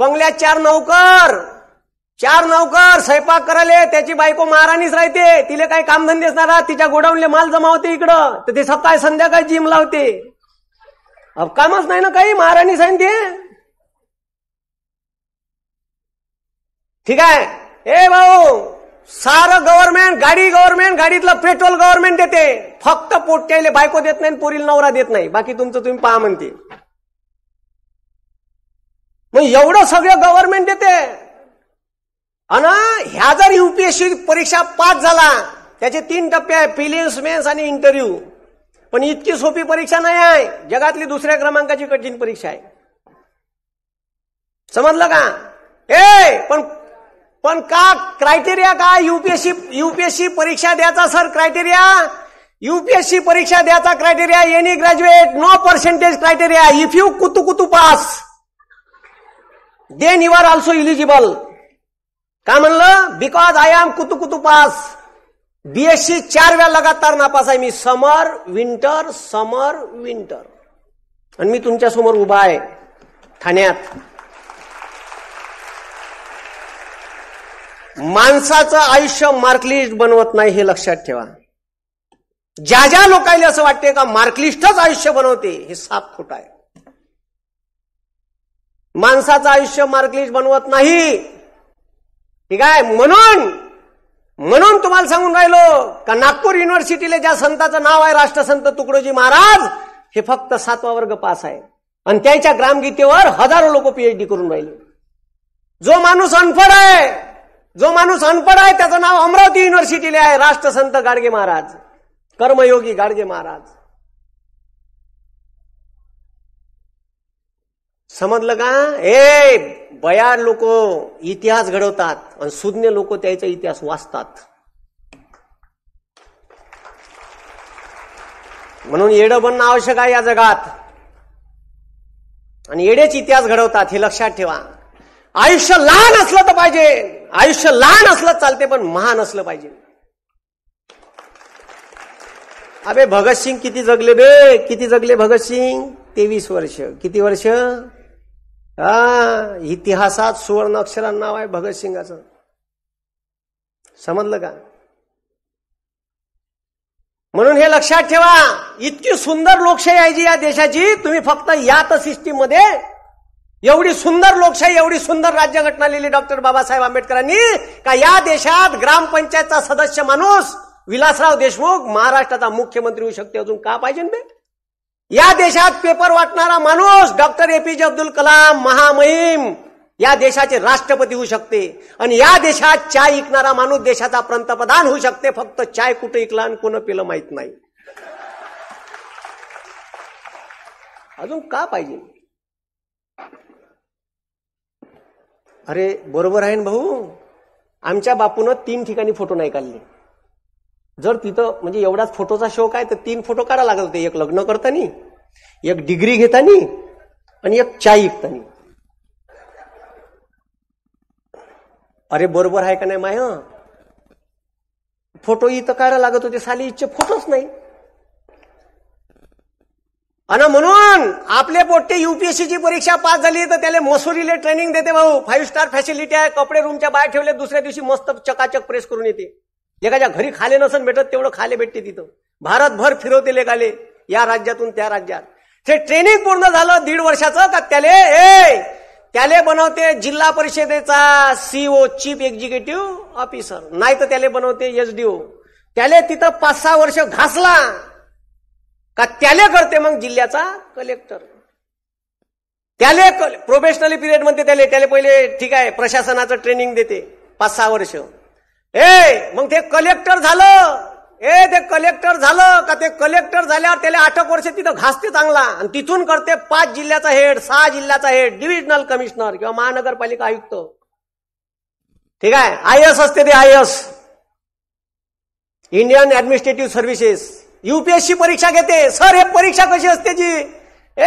बंगल्यात चार नौकर चार नौकर स्वयंपाक करायले त्याची बायको महाराणीच राहते तिला काही कामधंदे असणार तिच्या गोडाऊनले माल जमा होते इकडं तर ती सकाळी संध्याकाळी जिम लावते अब कामच नाही ना काही महाराणीच आहे ते ठीक आहे ए भाऊ सारं गव्हर्नमेंट गाडी गव्हर्नमेंट गाडीतलं पेट्रोल गव्हर्नमेंट देते फक्त पोट्याले बायको देत नाही पोरीला नवरा देत नाही बाकी तुमचं तुम्ही पहा म्हणते मग एवढं सगळं गव्हर्नमेंट देते अन ह्या जर युपीएससी परीक्षा पास झाला त्याचे तीन टप्पे आहे फिलियन्स मेन्स आणि इंटरव्ह्यू पण इतकी सोपी परीक्षा नाही आहे जगातली दुसऱ्या क्रमांकाची कठीण परीक्षा आहे समजलं का ए पण पण का क्रायटेरिया काय युपीएससी युपीएससी परीक्षा द्यायचा सर क्रायटेरिया युपीएससी परीक्षा द्यायचा criteria any graduate no percentage criteria if you कुतू pass then you are also eligible का म्हणलं बिकॉज आय एम कुतू कुतू पास बीएससी चार वेळा लगातार नापास आहे मी समर विंटर समर विंटर आणि मी तुमच्या समोर उभा आहे ठाण्यात माणसाचं आयुष्य मार्कलिस्ट बनवत नाही हे लक्षात ठेवा ज्या ज्या लोकांना असं वाटते का मार्कलिस्टच आयुष्य बनवते हे साप खोट आहे माणसाचं आयुष्य मार्कलिस्ट बनवत नाही ठीक आहे म्हणून म्हणून तुम्हाला सांगून राहिलो का नागपूर युनिव्हर्सिटीला ज्या संताचं नाव आहे राष्ट्रसंत तुकडोजी महाराज हे फक्त सातवा वर्ग पास आहे आणि त्याच्या ग्रामगीतेवर हजारो लोक पीएचडी करून राहिले जो माणूस अनफड आहे जो माणूस अनपड आहे त्याचं नाव अमरावती युनिव्हर्सिटीले आहे राष्ट्रसंत गाडगे महाराज कर्मयोगी गाडगे महाराज समजलं का हे बयार लोक इतिहास घडवतात आणि सुज्ञ लोक त्याचा इतिहास वाचतात म्हणून येडं बनणं आवश्यक आहे या जगात आणि येडेच इतिहास घडवतात हे लक्षात ठेवा आयुष्य लहान असलं तर पाहिजे आयुष्य लहान असलं चालते पण महान असलं पाहिजे अबे भगतसिंग किती जगले बे किती जगले भगतसिंग तेवीस वर्ष किती वर्ष हा इतिहासात सुवर्ण अक्षरांना नाव आहे भगतसिंगाचं समजलं का म्हणून हे लक्षात ठेवा इतकी सुंदर लोकशाही आहे जी या देशाची तुम्ही फक्त यात सिस्टीम मध्ये एवढी सुंदर लोकशाही एवढी सुंदर राज्यघटना लिहिली डॉक्टर बाबासाहेब आंबेडकरांनी का या देशात ग्रामपंचायतचा सदस्य माणूस विलासराव देशमुख महाराष्ट्राचा मुख्यमंत्री होऊ शकते अजून का पाहिजे बे या देशात पेपर वाटणारा माणूस डॉक्टर एपीजे अब्दुल कलाम महामहिम या देशाचे राष्ट्रपती होऊ शकते आणि या देशात चाय ऐकणारा माणूस देशाचा पंतप्रधान होऊ शकते फक्त चाय कुठे इकला आणि कोण पिलं माहित नाही अजून का पाहिजे अरे बरोबर आहे ना भाऊ आमच्या बापूनं तीन ठिकाणी फोटो नाही काढले जर तिथं म्हणजे एवढाच फोटोचा शौक आहे तर तीन फोटो काढा लागत होते एक लग्न करतानी एक डिग्री घेतानी आणि एक चाय विकतानी अरे बरोबर आहे का नाही माय फोटो इथं काढा लागत होते साली इच्छे फोटोच नाही आणि म्हणून आपले पोट्टे युपीएससीची परीक्षा पास झाली तर त्याला मसुरीले ट्रेनिंग देते भाऊ फाईव्ह स्टार फॅसिलिटी आहे कपडे रूमच्या बाहेर ठेवले दुसऱ्या दिवशी मस्त चकाचक प्रेस करून येते एखाद्या घरी खाले नसून भेटत तेवढं खाले भेटते तिथं भारतभर फिरवते लेखाले या राज्यातून त्या राज्यात ते ट्रेनिंग पूर्ण झालं दीड वर्षाचं का त्याले ए त्याले बनवते जिल्हा परिषदेचा सीओ चीफ एक्झिक्युटिव्ह ऑफिसर नाही तर त्याले बनवते एसडीओ त्याले तिथं पाच सहा वर्ष घासला का त्याले करते मग जिल्ह्याचा कलेक्टर त्याले कले प्रोफेशनली पिरियड म्हणते त्याले त्याले पहिले ठीक आहे प्रशासनाचं ट्रेनिंग देते पाच सहा वर्ष ए मग ते कलेक्टर झालं ए ते कलेक्टर झालं का ते कलेक्टर झाल्यावर त्याला आठक वर्ष तिथं घासते चांगला आणि तिथून करते पाच जिल्ह्याचा हेड सहा जिल्ह्याचा हेड डिव्हिजनल कमिशनर किंवा महानगरपालिका आयुक्त ठीक आहे आय एस असते ते I S Indian administrative services UPSC परीक्षा घेते सर हे परीक्षा कशी असते जी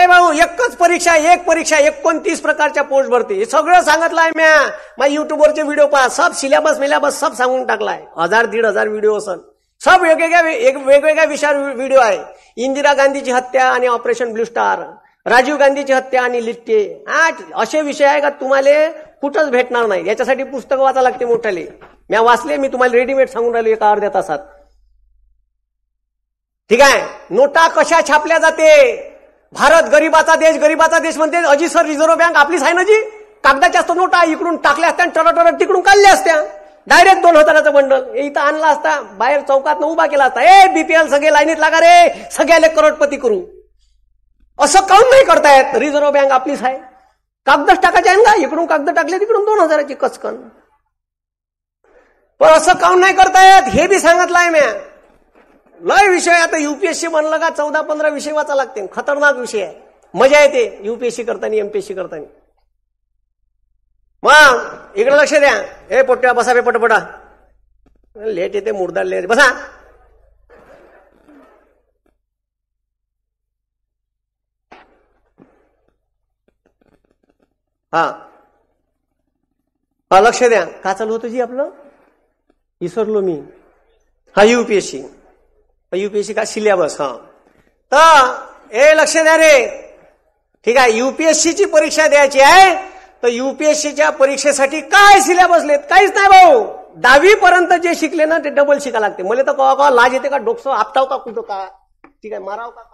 ए भाऊ एकच परीक्षा एक परीक्षा एकोणतीस प्रकारच्या पोस्ट भरती हे सगळं सांगितलं आहे म्या माझ्या युट्यूबवरचे व्हिडिओ पहा सब सिलेबस मिलेबस सब सांगून टाकलाय हजार दीड हजार व्हिडिओ असन सब वेगवेगळ्या वेगवेगळ्या विषयावर व्हिडिओ आहे इंदिरा गांधीची हत्या आणि ऑपरेशन ब्लू स्टार राजीव गांधीची हत्या आणि लिट्टे आठ असे विषय आहे का तुम्हाला कुठंच भेटणार नाही याच्यासाठी पुस्तक वाचा लागते मोठ्याले म्या वाचले मी तुम्हाला रेडीमेड सांगून राहिले एका अर्ध्या तासात ठीक आहे नोटा कशा छापल्या जाते भारत गरीबाचा देश गरीबाचा देश म्हणते अजित सर रिझर्व्ह बँक आपलीच आहे ना जी कागदाच्या असतो नोटा इकडून टाकल्या असत्या टरटर तिकडून काढल्या असत्या डायरेक्ट दोन हजाराचं बंडल इथं आणला असता बाहेर चौकात उभा केला असता ए बीपीएल सगळे लाईनीत लागा रे सगळ्याला करोडपती करू असं काम नाही करतायत रिझर्व्ह बँक आपलीच आहे कागदच टाकायचे आहे ना इकडून कागद टाकले तिकडून दोन हजाराची कचकन पण असं काम नाही करतायत हे बी सांगितलं आहे म्या लय विषय आता युपीएससी म्हणलं का चौदा पंधरा विषय वाचा लागते खतरनाक विषय आहे मजा येते युपीएससी करताना एमपीएससी करताना मग इकडे लक्ष द्या हे पोट्या बसा रे पटपटा लेट येते मुडदार लेट बसा हा हा लक्ष द्या का चालू होतं जी आपलं विसरलो मी हा युपीएससी यूपीएससी का सिलेबस हा तर हे लक्ष द्या रे ठीक आहे युपीएससीची परीक्षा द्यायची आहे तर युपीएससीच्या परीक्षेसाठी काय सिलेबस लेत काहीच नाही भाऊ दहावी पर्यंत जे शिकले ना ते डबल शिका लागते मला तर कवा कवा लाज येते का डोकस आपताव का कुठं का ठीक आहे माराव का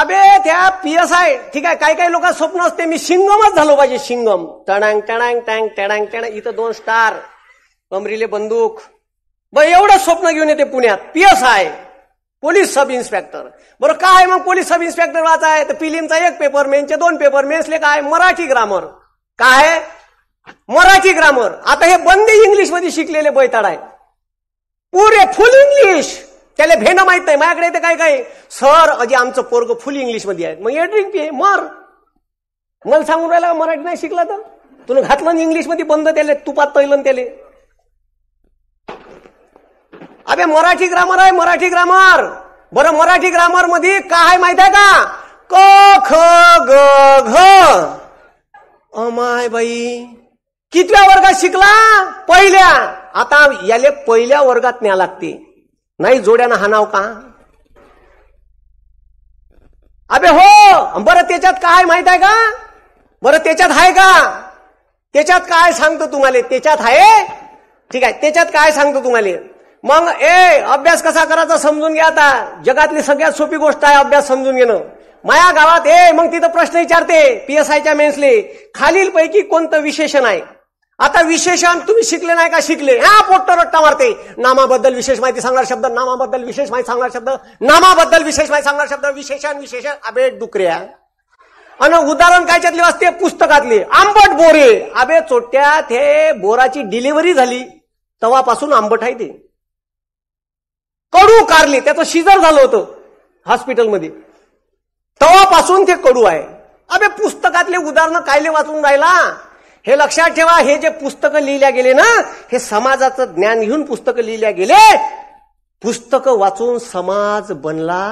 अबे त्या पी एस आय ठीक आहे काही काही लोकांना स्वप्न असते मी शिंगमच झालो पाहिजे शिंगम टणांग टणांग टँग टणांग टणांग इथं दोन स्टार कमरीले बंदूक बरं एवढं स्वप्न घेऊन येते पुण्यात P S I police sub inspector बरं काय मग पोलीस सब इन्स्पेक्टर वाचाय तर पिलिमचा एक पेपर मेनचे दोन पेपर मेन्सले काय मराठी ग्रामर काय मराठी ग्रामर आता हे बंदी इंग्लिश मध्ये शिकलेले बैताड आहे पुरे फुल इंग्लिश त्याला भेणं माहित नाही माझ्याकडे ते काय काय सर अजी आमचं पोरग फुल इंग्लिश मध्ये आहे मग ड्रिंक पी मर मला सांगून राहिला मराठी नाही शिकला तर तुला घातलं इंग्लिश मध्ये बंद त्याले तुपात पहिलं त्याले अबे मराठी ग्रामर आहे मराठी ग्रामर बरं मराठी ग्रामर मध्ये काय माहित आहे का क ख ग घ अमाय बाई कितव्या वर्गात शिकला पहिल्या आता याले पहिल्या वर्गात न्या लागते नाही जोड्यानं हा नाव का अबे हो बरं त्याच्यात काय माहित आहे का बरं त्याच्यात आहे का त्याच्यात काय सांगतो तुम्हाला त्याच्यात आहे ठीक आहे त्याच्यात काय सांगतो तुम्हाला मग ए अभ्यास कसा करायचा समजून घ्या आता जगातली सगळ्यात सोपी गोष्ट आहे अभ्यास समजून घेणं माया गावात ए मग तिथं प्रश्न विचारते पीएसआयच्या एस खालील मेन्सले खालीलपैकी कोणतं विशेषण आहे आता विशेषण तुम्ही शिकले नाही का शिकले हा पोट्ट रट्टा मारते नामाबद्दल विशेष माहिती सांगणार शब्द नामाबद्दल विशेष माहिती सांगणार शब्द नामाबद्दल विशेष माहिती सांगणार शब्द विशेषण विशेषण अबे डुकऱ्या आणि उदाहरण कायच्यातले असते पुस्तकातले आंबट बोरे अबे चोट्यात हे बोराची डिलिव्हरी झाली तेव्हापासून आंबट आहे ते कडू कारली त्याचं शिजर झालं होतं हॉस्पिटलमध्ये तवापासून ते कडू आहे अबे पुस्तकातले उदाहरणं कायले वाचून राहिला हे लक्षात ठेवा हे जे पुस्तकं लिहिल्या गेले ना हे समाजाचं ज्ञान घेऊन पुस्तकं लिहिल्या गेले पुस्तकं वाचून समाज बनला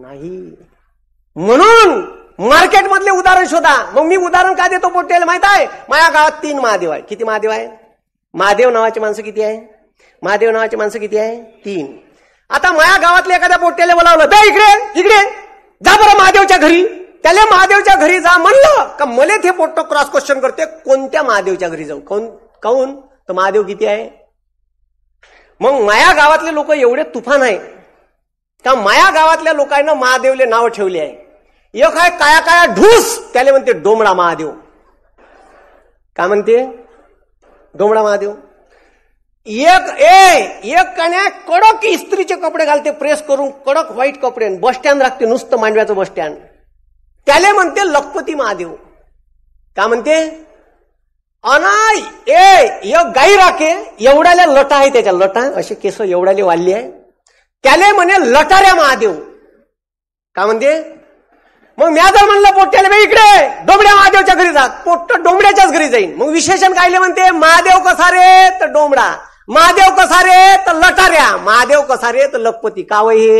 नाही म्हणून मार्केटमधले उदाहरण शोधा मग मी उदाहरण काय देतो पोटेल माहित आहे माझ्या गावात तीन महादेव आहे किती महादेव आहे महादेव नावाची माणसं किती आहे महादेव नावाची माणसं किती आहे तीन आता माया गावातल्या एखाद्या पोट्याला बोलावलं दा इकडे इकडे जा बरं महादेवच्या घरी त्याला महादेवच्या घरी जा म्हणलं का मले ते पोट्ट क्रॉस क्वेश्चन करते कोणत्या महादेवच्या घरी जाऊ कोण काऊन तर महादेव किती आहे मग माया गावातले लोक एवढे तुफान आहे का माया गावातल्या लोकांना महादेवले नाव ठेवले आहे एक आहे काया काया ढूस त्याला म्हणते डोमडा महादेव काय म्हणते डोमडा महादेव एक ए एक कण्या कडक इस्त्रीचे कपडे घालते प्रेस करून कडक व्हाईट कपडे बस स्टँड राखते नुसतं मांडव्याचं बस स्टँड त्याले म्हणते लखपती महादेव का म्हणते अना ए गाई राखे एवढ्याला लटा आहे त्याच्या लटा असे केस एवढ्याले वाढली आहे त्याले म्हणे लटाऱ्या महादेव का म्हणते मग म्या जर म्हणलं पोट्याला मी इकडे डोंबड्या महादेवच्या घरी जात पोट्ट डोंबड्याच्याच घरी जाईन मग विशेषण कायले म्हणते महादेव कसा रे तर डोंबडा महादेव कसा रे तर लटाऱ्या महादेव कसा रे तर लखपती का वय हे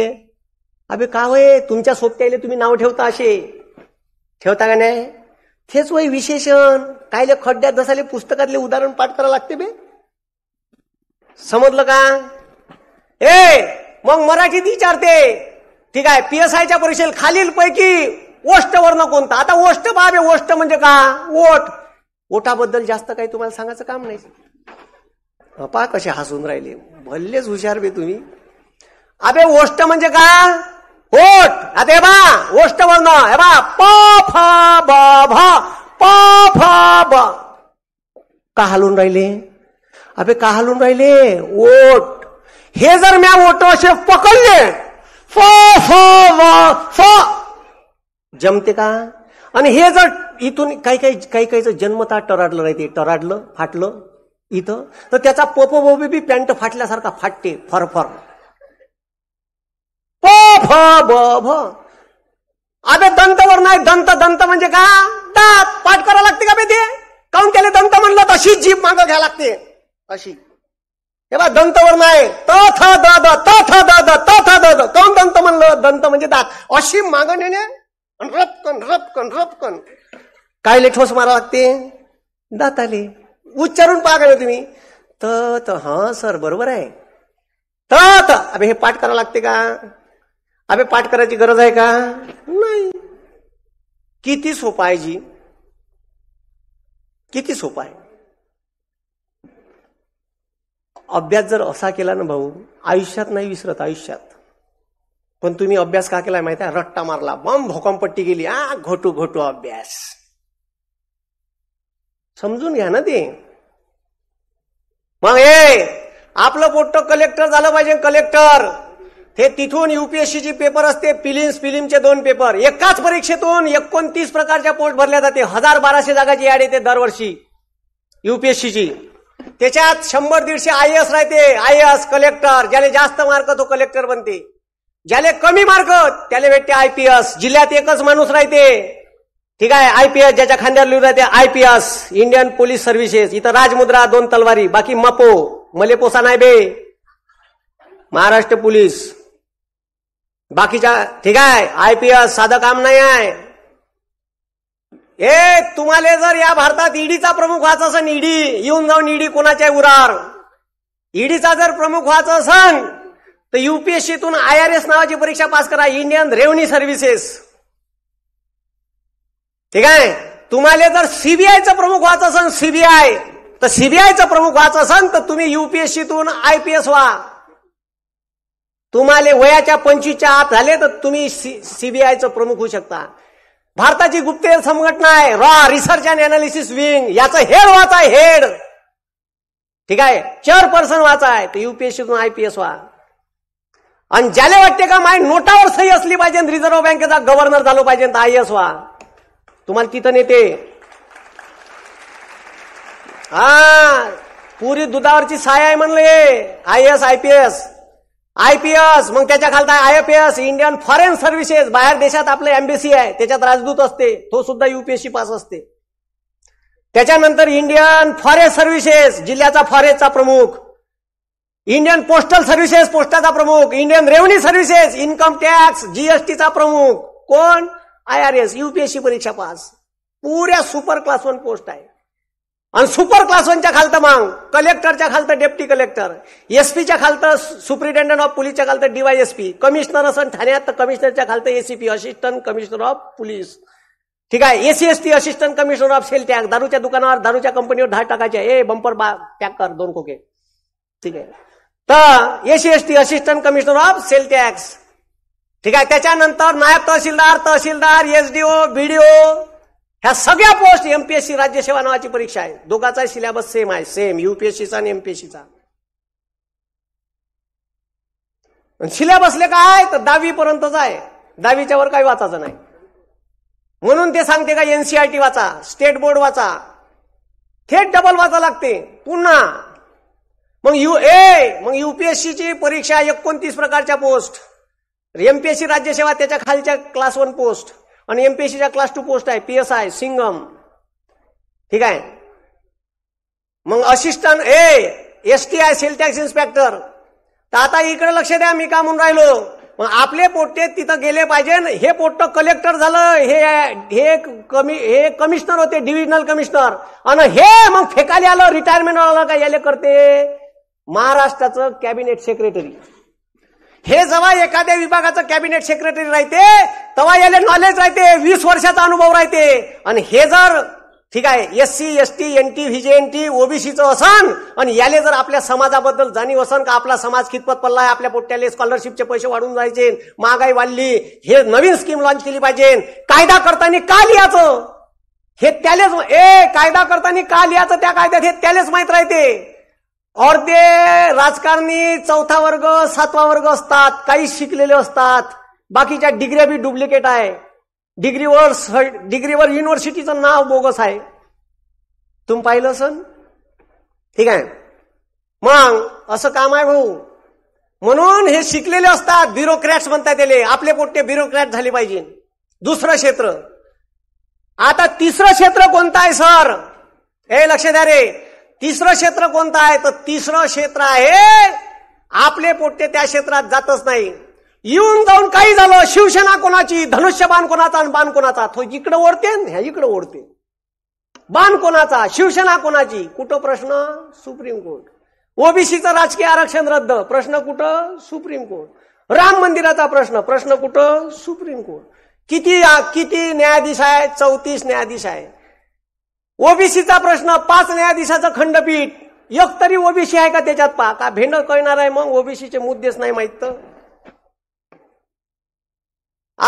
अभि का वय तुमच्या सोबत्याला तुम्ही नाव ठेवता असे ठेवता का नाही तेच वय विशेषण कायले खड्ड्यात धसाले पुस्तकातले उदाहरण पाठ करावं लागते बे समजलं का ए मग मराठीत विचारते ठीक आहे पी एस च्या परीक्षेला खालीलपैकी ओष्ट वर्ण कोणता आता ओष्ट बाबे ओष्ट म्हणजे का ओट ओटाबद्दल जास्त काही तुम्हाला सांगायचं काम नाही अपा कसे हसून राहिले भल्लेच हुशार बे तुम्ही अबे ओष्ट म्हणजे का ओट आता बा ओष्ट वर्ण हे बा प फ ब भ प फ ब का हलून राहिले अबे का हलून राहिले ओट हे जर म्या ओट असे पकडले फ फ व फ जमते का आणि हे जर इथून काही काही काही काहीचं जन्मता टराडलं राहते टराडलं फाटलं इथं तर त्याचा पोपोबोबी बी पॅन्ट फाटल्यासारखा फाटते फरफर प फ ब भ वर नाही दंत दंत म्हणजे का दात पाठ करावं लागते का बे ते काऊन दंत म्हणलं तशी जीभ माग घ्या लागते अशी हे बा दंतवर नाही तथ दाद तथ दाद तथ द काऊन दंत म्हणलं दंत म्हणजे दात अशी माग नेणे रपकन रपकन रपकन कायले ठोस मारा लागते आले उच्चारून पहा तुम्ही त हा सर बरोबर आहे त अबे हे पाठ करावं लागते का अबे पाठ करायची गरज आहे का नाही किती सोपं आहे जी किती सोपं आहे अभ्यास जर असा केला ना भाऊ आयुष्यात नाही विसरत आयुष्यात पण तुम्ही अभ्यास का केलाय माहिती आहे रट्टा मारला बम भोकंपट्टी गेली आ घोटू घोटू अभ्यास समजून घ्या ना ते मग हे आपलं पोट्ट कलेक्टर झालं पाहिजे कलेक्टर हे तिथून जी पेपर असते फिलिम्स फिलिमचे दोन पेपर एकाच परीक्षेतून एकोणतीस प्रकारच्या पोस्ट भरल्या जाते हजार बाराशे जागाची याड येते दरवर्षी युपीएससीची त्याच्यात शंभर दीडशे आय एस राहते आय एस कलेक्टर ज्याने जास्त मार्क तो कलेक्टर बनते ज्याले कमी मार्क त्याला भेटते आय पी एस जिल्ह्यात एकच माणूस राहते ठीक आहे आयपीएस ज्याच्या खांद्यावर लिहून ते आयपीएस इंडियन पोलीस सर्व्हिसेस इथं राजमुद्रा दोन तलवारी बाकी मपो मलेपोसा नाही बे महाराष्ट्र पोलीस बाकीच्या ठीक आहे आयपीएस साधं काम नाही आहे ए तुम्हाला जर या भारतात ईडीचा प्रमुख व्हायचा असं ईडी येऊन जाऊन ईडी कोणाच्या उरार ईडीचा जर प्रमुख व्हायचा असेल तर युपीएससीतून आय आर एस नावाची परीक्षा पास करा इंडियन रेव्हन्यू सर्व्हिसेस ठीक आहे तुम्हाला जर सीबीआयचा प्रमुख व्हायचं असेल सीबीआय तर सीबीआयचा प्रमुख व्हायचं असेल तर तुम्ही युपीएससीतून आयपीएस आयपीएस व्हा तुम्हाला वयाच्या पंचवीसच्या आत झाले तर तुम्ही सीबीआयचं प्रमुख होऊ शकता भारताची गुप्तहेर संघटना आहे रॉ रिसर्च अँड अनालिसिस विंग याचं हेड वाचाय आहे हेड ठीक आहे चेअर पर्सन व्हायचा आहे तर युपीएससीतून आयपीएस आयपीएस व्हा आणि ज्याला वाटते का माय नोटावर सही असली पाहिजे रिझर्व्ह बँकेचा गव्हर्नर झालो पाहिजे तर आय एस व्हा तुम्हाला तिथं नेते हा पुरी दुधावरची साय आहे म्हणले I S IPS P S I मग त्याच्या खालता I F Indian foreign services बाहेर देशात आपले एम्बेसी आहे त्याच्यात राजदूत असते तो सुद्धा युपीएससी पास असते त्याच्यानंतर इंडियन फॉरेस्ट सर्व्हिसेस जिल्ह्याचा फॉरेस्टचा प्रमुख इंडियन पोस्टल सर्व्हिसेस पोस्टाचा प्रमुख Indian revenue services income tax जीएसटीचा प्रमुख कोण आय आर एस युपीएससी परीक्षा पास पुऱ्या सुपर क्लास वन पोस्ट आहे आणि सुपर क्लास वनच्या खालता मग कलेक्टरच्या खालतं डेप्टी कलेक्टर एसपीच्या खालता सुप्रिटेंडंट ऑफ पोलीसच्या एस डीवायएसपी कमिशनर असं ठाण्यात तर कमिशनरच्या खालता ACP assistant commissioner of police ठीक आहे AC S T assistant commissioner of sale tax दारूच्या दुकानावर दारूच्या कंपनीवर दहा टाकायचे ए बंपर बा पॅक कर दोन खोके ठीक आहे तर AC S T assistant commissioner of sale tax ठीक आहे त्याच्यानंतर नायब तहसीलदार तहसीलदार एसडीओ बीडीओ ह्या सगळ्या पोस्ट एमपीएससी राज्यसेवा नावाची परीक्षा आहे दोघाचा सिलेबस सेम आहे सेम युपीएससीचा आणि एमपीएससीचा सिलेबसले काय तर दहावी पर्यंतच आहे दहावीच्या वर काही वाचायचं नाही म्हणून ते सांगते का एनसीआरटी e वाचा स्टेट बोर्ड वाचा थेट डबल वाचा लागते पुन्हा मग यु ए मग युपीएससीची परीक्षा एकोणतीस प्रकारच्या पोस्ट एमपीएससी राज्यसेवा त्याच्या खालच्या क्लास वन पोस्ट आणि एमपीएससीच्या क्लास टू पोस्ट आहे पी एस आय सिंगम ठीक आहे मग assistant A S T I sale tax inspector तर आता इकडे लक्ष द्या मी का म्हणून राहिलो मग आपले पोट्टे तिथं गेले पाहिजे हे पोट्ट कलेक्टर झालं हे हे कमी हे कमिशनर होते डिव्हिजनल कमिशनर आणि हे मग फेकाले आलं रिटायरमेंट आलं का याले करते महाराष्ट्राचं कॅबिनेट सेक्रेटरी हे जेव्हा एखाद्या विभागाचं कॅबिनेट सेक्रेटरी राहते तेव्हा याला नॉलेज राहते वीस वर्षाचा अनुभव राहते आणि हे जर ठीक आहे S C S T N T VJ N T ओबीसीचं असन आणि याले जर आपल्या समाजाबद्दल जाणीव असन का आपला समाज कितपत पडला आहे आपल्या पोट्याले स्कॉलरशिपचे पैसे वाढून जायचे महागाई वाढली हे नवीन स्कीम लॉन्च केली पाहिजे कायदा करताना का लिहायचं हे त्यालेच ए कायदा करताना का लिहायचं त्या कायद्यात हे त्यालेच माहीत राहते और राजकारणी चौथा वर्ग सातवा वर्ग असतात काही शिकलेले असतात बाकीच्या डिग्र्या बी डुप्लिकेट आहे डिग्रीवर डिग्रीवर युनिव्हर्सिटीचं नाव बोगस आहे तुम्ही पाहिलं सन ठीक आहे मग असं काम आहे भाऊ म्हणून हे शिकलेले असतात ब्युरोक्रॅट्स म्हणतात त्याले आपले पोट्टे ब्युरोक्रॅट झाले पाहिजे दुसरं क्षेत्र आता तिसरं क्षेत्र कोणतं आहे सर हे लक्ष द्या रे तिसरं क्षेत्र कोणतं आहे तर तिसरं क्षेत्र आहे आपले पोट्टे त्या क्षेत्रात जातच नाही येऊन जाऊन काही झालं शिवसेना कोणाची धनुष्य बाण कोणाचा आणि बाण कोणाचा तो इकडे ओढते ह्या इकडे ओढते बाण कोणाचा शिवसेना कोणाची कुठं प्रश्न सुप्रीम कोर्ट ओबीसीचं राजकीय आरक्षण रद्द प्रश्न कुठं सुप्रीम कोर्ट राम मंदिराचा प्रश्न प्रश्न कुठं सुप्रीम कोर्ट किती किती न्यायाधीश आहे चौतीस न्यायाधीश आहे ओबीसीचा प्रश्न पाच न्यायाधीशाचं खंडपीठ एक तरी ओबीसी आहे का त्याच्यात पा का भेंड कळणार आहे मग ओबीसीचे मुद्देच नाही माहित तर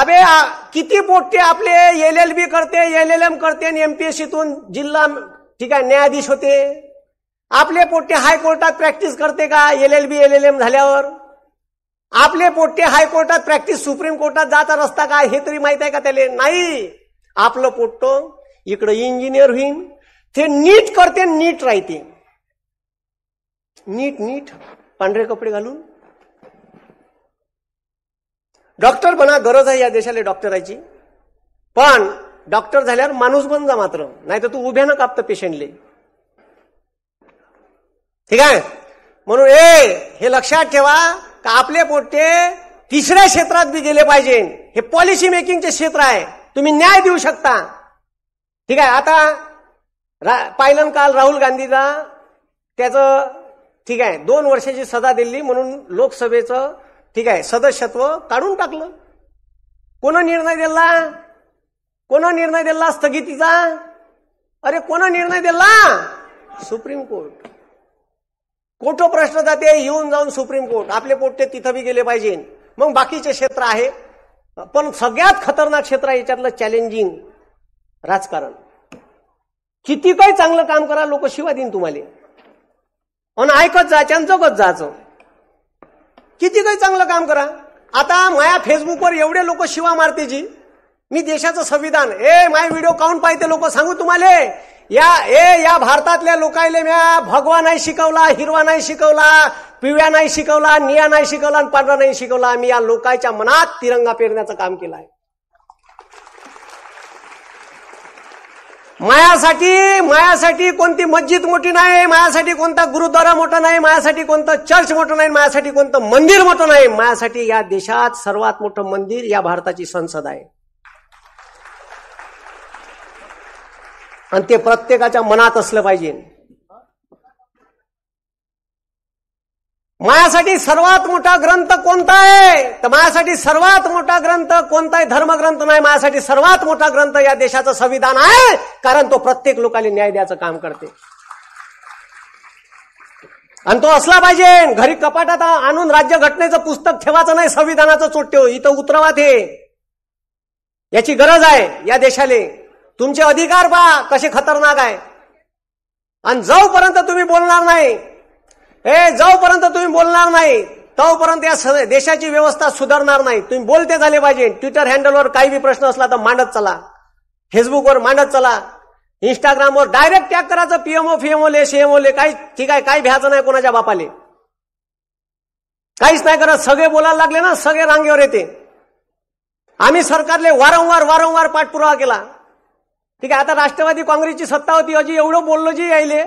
अबे किती पोट्टे आपले एल एल बी करते एल एल एम करते आणि एमपीएससीतून जिल्हा ठीक आहे न्यायाधीश होते आपले पोटे हायकोर्टात प्रॅक्टिस करते का L L B L L M झाल्यावर आपले पोटे हायकोर्टात प्रॅक्टिस सुप्रीम कोर्टात जाता रस्ता काय हे तरी माहित आहे का त्याला नाही आपलं पोट्ट इकडे इंजिनियर होईन ते नीट करते नीट राहते नीट नीट पांढरे कपडे घालून डॉक्टर बना गरज आहे या देशाला डॉक्टरायची पण डॉक्टर झाल्यावर माणूस बन जा मात्र नाही तर तू उभ्यानं कापत पेशंटले ठीक आहे म्हणून ए हे लक्षात ठेवा का आपले पोट्टे तिसऱ्या क्षेत्रात बी गेले पाहिजे हे पॉलिसी मेकिंगचे क्षेत्र आहे तुम्ही न्याय देऊ शकता ठीक आहे आता पाहिलं काल राहुल गांधीचा त्याचं ठीक आहे दोन वर्षाची सजा दिली म्हणून लोकसभेचं ठीक आहे सदस्यत्व काढून टाकलं कोण निर्णय दिला कोण निर्णय दिला स्थगितीचा अरे कोण निर्णय दिला सुप्रीम कोर्ट कोठो प्रश्न जाते येऊन जाऊन सुप्रीम कोर्ट आपले ते तिथं बी गेले पाहिजे मग बाकीचे क्षेत्र आहे पण सगळ्यात खतरनाक क्षेत्र आहे याच्यातलं चॅलेंजिंग राजकारण किती काही चांगलं काम करा लोक शिवा देईन तुम्हाला आणि ऐकत जायचे आणि जगत जायचं किती काही चांगलं काम करा आता माया फेसबुकवर एवढे लोक शिवा मारते जी मी देशाचं संविधान ए माय व्हिडिओ काउंट पाहिजे लोक सांगू तुम्हाला या ए या भारतातल्या लोकायले म्या भगवा नाही शिकवला हिरवा नाही शिकवला पिव्या नाही शिकवला निया नाही शिकवला आणि पांढरा नाही शिकवला आम्ही या लोकांच्या मनात तिरंगा पेरण्याचं काम केलं आहे मायासाठी मायासाठी कोणती मस्जिद मोठी नाही मायासाठी कोणता गुरुद्वारा मोठा नाही मायासाठी कोणतं चर्च मोठं नाही मायासाठी कोणतं मंदिर मोठं नाही मायासाठी या देशात सर्वात मोठं मंदिर या भारताची संसद आहे आणि ते प्रत्येकाच्या मनात असलं पाहिजे माझ्यासाठी सर्वात मोठा ग्रंथ कोणता आहे तर माझ्यासाठी सर्वात मोठा ग्रंथ कोणताही धर्मग्रंथ नाही माझ्यासाठी सर्वात मोठा ग्रंथ या देशाचं संविधान आहे कारण तो प्रत्येक लोकांनी न्याय द्यायचं काम करते आणि तो असला पाहिजे घरी कपाटात आणून राज्य घटनेचं पुस्तक ठेवायचं नाही संविधानाचं चोट्यो इथं उतरवा ते याची गरज आहे या देशाले तुमचे अधिकार पहा कसे खतरनाक आहे आणि जोपर्यंत तुम्ही बोलणार नाही हे जोपर्यंत तुम्ही बोलणार नाही तोपर्यंत या देशाची व्यवस्था सुधारणार नाही तुम्ही बोलते झाले पाहिजे ट्विटर हँडलवर काही बी प्रश्न असला तर मांडत चला फेसबुकवर मांडत चला इंस्टाग्रामवर डायरेक्ट टॅग करायचं पीएमओ सीएमओ ले काही ठीक आहे काही भ्यायचं नाही कोणाच्या बापाले काहीच नाही करत सगळे बोलायला लागले ना सगळे रांगेवर येते आम्ही सरकारले वारंवार वारंवार पाठपुरावा केला ठीक आहे आता राष्ट्रवादी काँग्रेसची सत्ता होती अजून एवढं बोललो जी यायले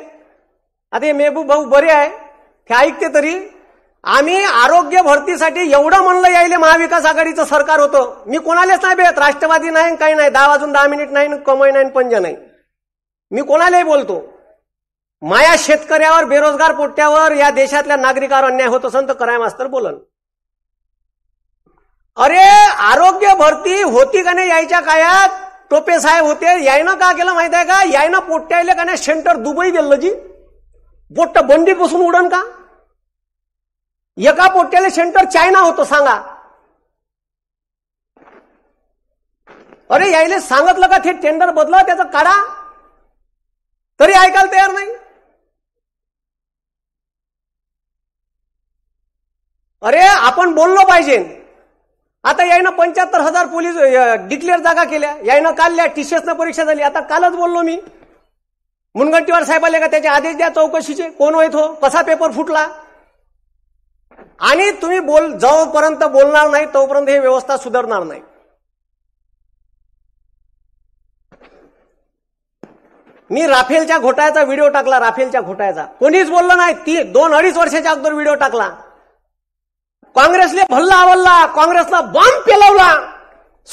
आता हे मेहबूब भाऊ बरे आहे हे ऐकते तरी आम्ही आरोग्य भरतीसाठी एवढं म्हणलं यायले महाविकास आघाडीचं सरकार होतं मी कोणालाच नाही भेट राष्ट्रवादी नाही काही नाही दहा वाजून दहा मिनिट नाही कमय नाही पंज नाही मी कोणालाही बोलतो माया शेतकऱ्यावर बेरोजगार पोट्यावर या देशातल्या नागरिकावर अन्याय होत असेल तर कराय मास्तर बोलन अरे आरोग्य भरती होती का नाही यायच्या काळात टोपे साहेब होते यायनं का केलं माहित आहे का यायनं पोट्यायला का नाही सेंटर दुबई गेलं जी पोट्ट बंडी बसून उडन का एका पोट्याला सेंटर चायना होतो सांगा अरे यायले सांगितलं का ते टेंडर बदला त्याचा काढा तरी ऐकायला तयार नाही अरे आपण बोललो पाहिजे आता यायनं पंच्याहत्तर हजार पोलीस डिक्लेअर जागा केल्या यायनं काढल्या टीसीएसनं परीक्षा झाली आता कालच बोललो मी मुनगंटीवार साहेबाले का त्याचे आदेश द्या चौकशीचे कोण होत हो कसा पेपर फुटला आणि तुम्ही बोल जोपर्यंत बोलणार नाही तोपर्यंत ही व्यवस्था सुधारणार नाही मी राफेलच्या घोटाळ्याचा व्हिडिओ टाकला राफेलच्या घोटाळ्याचा कोणीच बोललं नाही ती दोन अडीच वर्षाच्या अगोदर व्हिडिओ टाकला काँग्रेसने भल्ला आवडला काँग्रेसला बॉम्ब पेलवला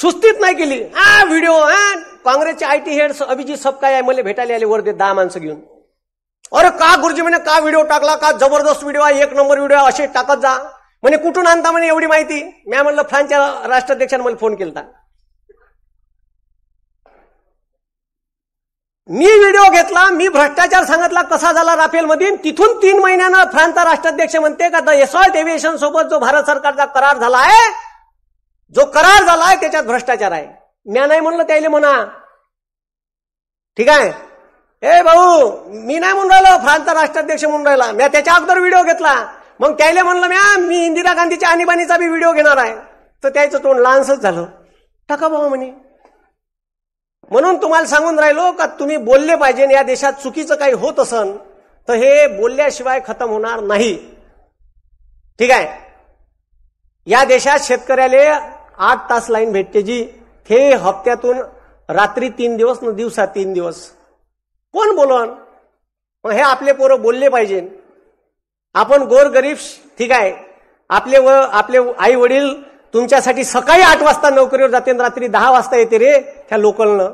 सुस्तीत नाही केली हा व्हिडिओ हा काँग्रेसचे आयटी हेड अभिजित सपकाय मला भेटायला आले दे दहा माणसं घेऊन अरे का गुरुजी म्हणे का व्हिडिओ टाकला का जबरदस्त व्हिडिओ आहे एक नंबर व्हिडिओ असे टाकत जा म्हणे कुठून आणता म्हणे एवढी माहिती म्या म्हणलं फ्रान्सच्या राष्ट्राध्यक्षाने मला फोन केला मी व्हिडिओ घेतला मी भ्रष्टाचार सांगितला कसा झाला राफेल मध्ये तिथून तीन महिन्यानं फ्रान्सचा राष्ट्राध्यक्ष म्हणते का द एसॉल्ट एव्हिएशन सोबत जो भारत सरकारचा करार झाला आहे जो करार झाला आहे त्याच्यात भ्रष्टाचार आहे म्या नाही म्हणलं त्याला म्हणा ठीक आहे ए भाऊ मी नाही म्हणून राहिलो फ्रान्सचा राष्ट्राध्यक्ष म्हणून राहिला मी त्याच्या अगोदर व्हिडिओ घेतला मग त्याला म्हणलं म्या मी इंदिरा गांधीच्या आणीबाणीचा बी व्हिडिओ घेणार आहे तर त्याचं तोंड लहानसंच झालं टाका भाऊ म्हणे म्हणून तुम्हाला सांगून राहिलो का तुम्ही बोलले पाहिजे या देशात चुकीचं काही होत असन तर हे बोलल्याशिवाय खतम होणार नाही ठीक आहे या देशात शेतकऱ्याले आठ तास लाईन भेटते जी हे हप्त्यातून रात्री तीन दिवस न दिवसा तीन दिवस कोण बोलन मग हे आपले पोरं बोलले पाहिजे आपण गोरगरीब ठीक आहे आपले व आपले आई वडील तुमच्यासाठी सकाळी आठ वाजता नोकरीवर जाते रात्री दहा वाजता येते रे त्या लोकलनं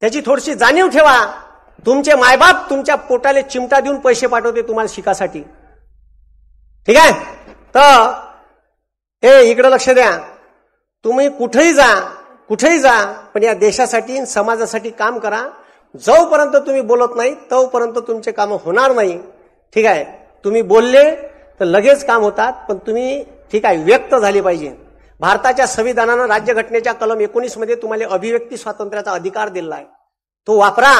त्याची थोडीशी जाणीव ठेवा तुमचे मायबाप तुमच्या पोटाले चिमटा देऊन पैसे पाठवते तुम्हाला शिकासाठी ठीक आहे तर हे इकडं लक्ष द्या तुम्ही कुठेही जा कुठेही जा पण या देशासाठी समाजासाठी काम करा जोपर्यंत तुम्ही बोलत नाही तोपर्यंत तुमचे काम होणार नाही ठीक आहे तुम्ही बोलले तर लगेच काम होतात पण तुम्ही ठीक आहे व्यक्त झाले पाहिजे भारताच्या संविधानानं राज्यघटनेच्या कलम मध्ये तुम्हाला अभिव्यक्ती स्वातंत्र्याचा अधिकार दिलेला आहे तो वापरा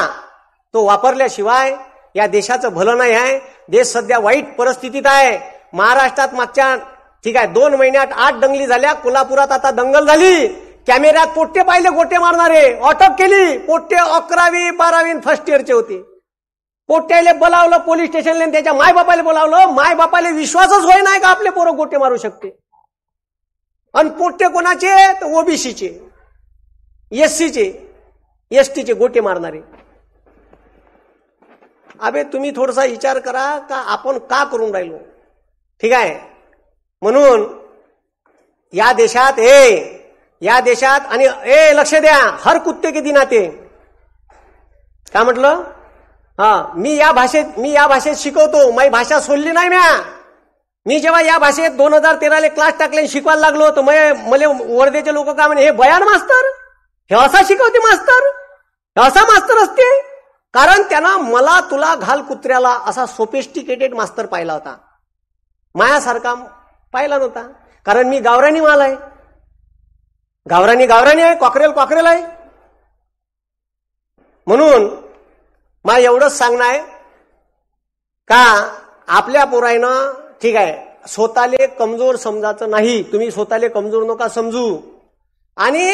तो वापरल्याशिवाय या देशाचं भलं नाही आहे देश सध्या वाईट परिस्थितीत आहे महाराष्ट्रात मागच्या ठीक आहे दोन महिन्यात आठ दंगली झाल्या कोल्हापुरात आता दंगल झाली कॅमेऱ्यात पोट्टे पाहिले गोटे मारणारे अटक केली पोट्टे अकरावी बारावी फर्स्ट इयरचे होते पोट्ट्याला बोलावलं पोलीस स्टेशनला त्याच्या मायबापाला बोलावलं मायबापाला विश्वासच होय नाही का आपले पोरं गोटे मारू शकते आणि पोट्टे कोणाचे तर ओबीसीचे एससीचे एसटीचे गोटे मारणारे अबे तुम्ही थोडासा विचार करा का आपण का करून राहिलो ठीक आहे म्हणून या देशात हे या देशात आणि ए लक्ष द्या हर कुत्ते की दिनाते काय म्हटलं हा मी या भाषेत मी या भाषेत शिकवतो माझी भाषा सोडली नाही म्या मी जेव्हा या भाषेत दोन हजार तेराले क्लास टाकले शिकवायला लागलो तर मला वर्धेचे लोक काय म्हणे हे बयान मास्तर हे असा शिकवते मास्तर हे असा मास्तर असते कारण त्यांना मला तुला घाल कुत्र्याला असा सोफिस्टिकेटेड मास्तर पाहिला होता मायासारखा पाहिला नव्हता कारण मी गावरानी माल आहे गावरानी गावरानी आहे कॉकरेल कॉकरेल आहे म्हणून मला एवढंच सांगणं आहे का आपल्या पोरायनं ठीक आहे स्वतःले कमजोर समजायचं नाही तुम्ही स्वतःले कमजोर नका समजू आणि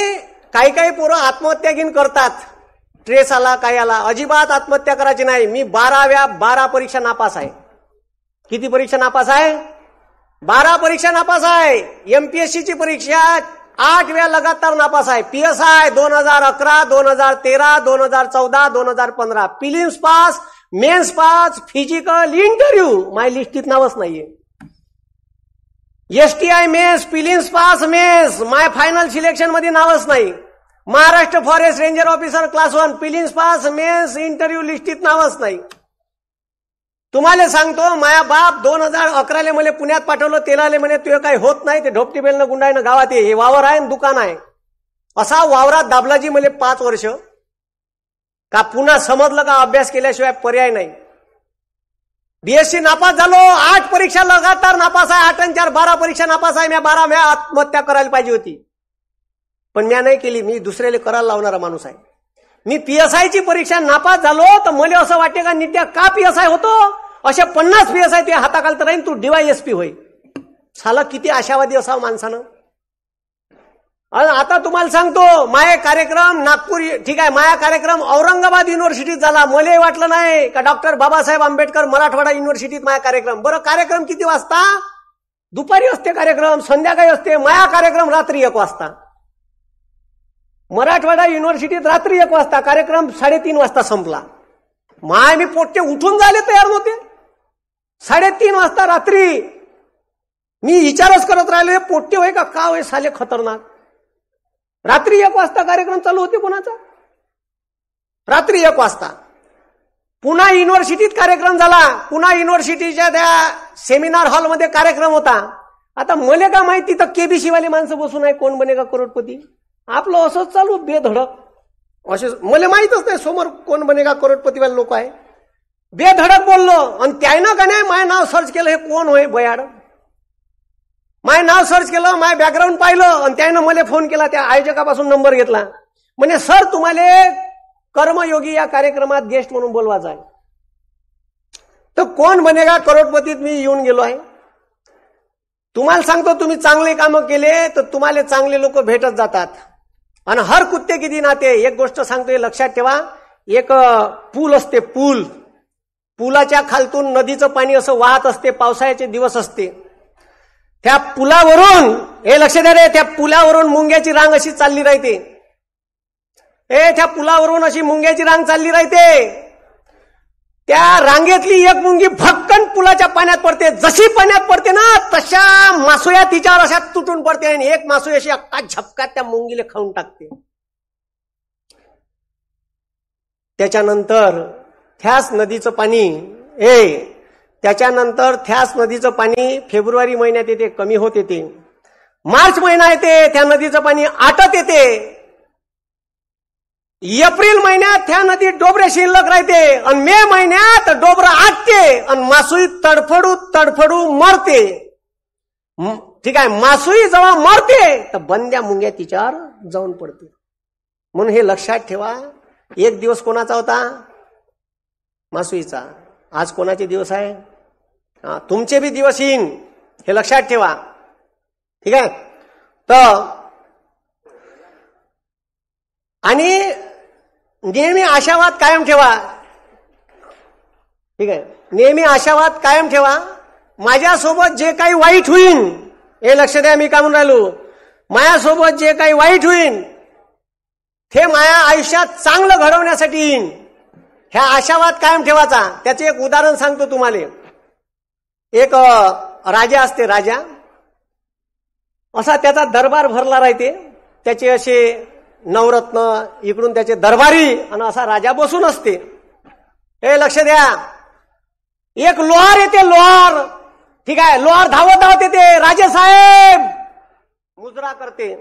काही काही पोरं घेऊन करतात ट्रेस आला काय आला अजिबात आत्महत्या करायची नाही मी बाराव्या बारा परीक्षा नापास आहे किती परीक्षा नापास आहे बारा परीक्षा नापास आहे एमपीएससीची परीक्षा आठ वेळा लगातार नापास आहे पी एस आय दोन हजार अकरा दोन हजार तेरा दोन हजार चौदा दोन हजार पंधरा prelims pass mains pass physical interview माय लिस्टीत नावच नाहीये S T I mains prelims pass mains माय फायनल सिलेक्शन मध्ये नावच नाही Maharashtra forest ranger officer class one prelims pass mains interview लिस्टीत नावच नाही तुम्हाला सांगतो माया बाप दोन हजार अकराले मला पुण्यात पाठवलं तेलाले म्हणे तुझे काही होत नाही ते ढोपटी बेलनं गावात ये हे वावर आहे दुकान आहे असा वावरात दाबलाजी मला पाच वर्ष का पुन्हा समजलं का अभ्यास केल्याशिवाय पर्याय नाही बीएससी नापास झालो आठ परीक्षा लगातार नापास आहे आठ आणि चार बारा परीक्षा नापास आहे म्या बारा म्या आत्महत्या करायला पाहिजे होती पण म्या नाही केली मी दुसऱ्याला करायला लावणारा माणूस आहे मी पी एस परीक्षा नापास झालो तर मला असं वाटते का नित्या का पी एस आय होतो असे पन्नास पी एस आय तुझ्या हाताखाल तर राहीन तू डीवाय एस पी होई झालं किती आशावादी असावं माणसानं आता तुम्हाला सांगतो माय कार्यक्रम नागपूर ठीक आहे माया कार्यक्रम औरंगाबाद युनिव्हर्सिटीत झाला मलाही वाटलं नाही का डॉक्टर बाबासाहेब आंबेडकर मराठवाडा युनिव्हर्सिटीत माया कार्यक्रम बरं कार्यक्रम किती वाजता दुपारी असते कार्यक्रम संध्याकाळी असते माया कार्यक्रम रात्री एक वाजता मराठवाडा युनिव्हर्सिटीत रात्री एक वाजता कार्यक्रम साडेतीन वाजता संपला माय मी पोट्टे उठून जायला तयार नव्हते साडेतीन वाजता रात्री मी विचारच करत राहिले पोट्टे होय का का होय साले खतरनाक रात्री एक वाजता कार्यक्रम चालू होते कोणाचा रात्री एक वाजता पुन्हा युनिव्हर्सिटीत कार्यक्रम झाला पुन्हा युनिव्हर्सिटीच्या त्या सेमिनार हॉलमध्ये कार्यक्रम होता आता मले का माहिती तर केबीसीवाले माणसं बसून आहे कोण बने का करोडपती आपलं असंच चालू बेधडक असे मला माहीतच नाही समोर कोण बनेगा करोडपतीवाले लोक आहे बेधडक बोललो आणि त्यानं का नाही माय नाव सर्च केलं हे कोण होय बयाड माय नाव सर्च केलं माय बॅकग्राऊंड पाहिलं आणि त्यानं मला फोन केला त्या आयोजकापासून नंबर घेतला म्हणजे सर तुम्हाला कर्मयोगी या कार्यक्रमात गेस्ट म्हणून बोलवा जाय तर कोण बनेगा करोडपतीत मी येऊन गेलो आहे तुम्हाला सांगतो तुम्ही चांगले कामं केले तर तुम्हाला चांगले लोक भेटत जातात आणि हर कुत्ते किती नाते एक गोष्ट सांगतोय लक्षात ठेवा एक पूल असते पूल पुलाच्या खालतून नदीचं पाणी असं वाहत असते पावसाळ्याचे दिवस असते त्या पुलावरून हे लक्ष द्या रे त्या पुलावरून मुंग्याची रांग अशी चालली राहते ए त्या पुलावरून अशी मुंग्याची रांग चालली राहते त्या रांगेतली एक मुंगी फक्कन पुलाच्या पाण्यात पडते जशी पाण्यात पडते ना तशा मासुया तिच्यावर अशा तुटून पडते आणि एक मासू अशी अक्का झपकात त्या मुंगीला खाऊन टाकते त्याच्यानंतर थ्यास नदीचं पाणी ए त्याच्यानंतर थ्यास नदीचं पाणी फेब्रुवारी महिन्यात येते कमी होत येते मार्च महिना येते त्या नदीचं पाणी आटत येते एप्रिल महिन्यात त्या नदी डोबरे शिल्लक राहते आणि मे महिन्यात डोबरा आटते आणि मासुई तडफडू तडफडू मरते ठीक आहे मासुई जेव्हा मरते तर बंद्या मुंग्या तिच्यावर जाऊन पडते म्हणून हे लक्षात ठेवा एक दिवस कोणाचा होता मासुईचा आज कोणाचे दिवस आहे तुमचे बी दिवस येईन हे लक्षात ठेवा ठीक आहे तर आणि नेहमी आशावाद कायम ठेवा ठीक आहे नेहमी आशावाद कायम ठेवा माझ्यासोबत जे काही वाईट होईन हे लक्ष द्या मी का म्हणून राहिलो माझ्यासोबत जे काही वाईट होईन ते माया आयुष्यात चांगलं घडवण्यासाठी येईन ह्या आशावाद कायम ठेवायचा त्याचे एक उदाहरण सांगतो तुम्हाला एक राजा असते राजा असा त्याचा दरबार भरला राहते त्याचे असे नवरत्न इकडून त्याचे दरबारी आणि असा राजा बसून असते हे लक्ष द्या एक लोहार येते लोहार ठीक आहे लोहार धावत धावत येते राजेसाहेब मुजरा करते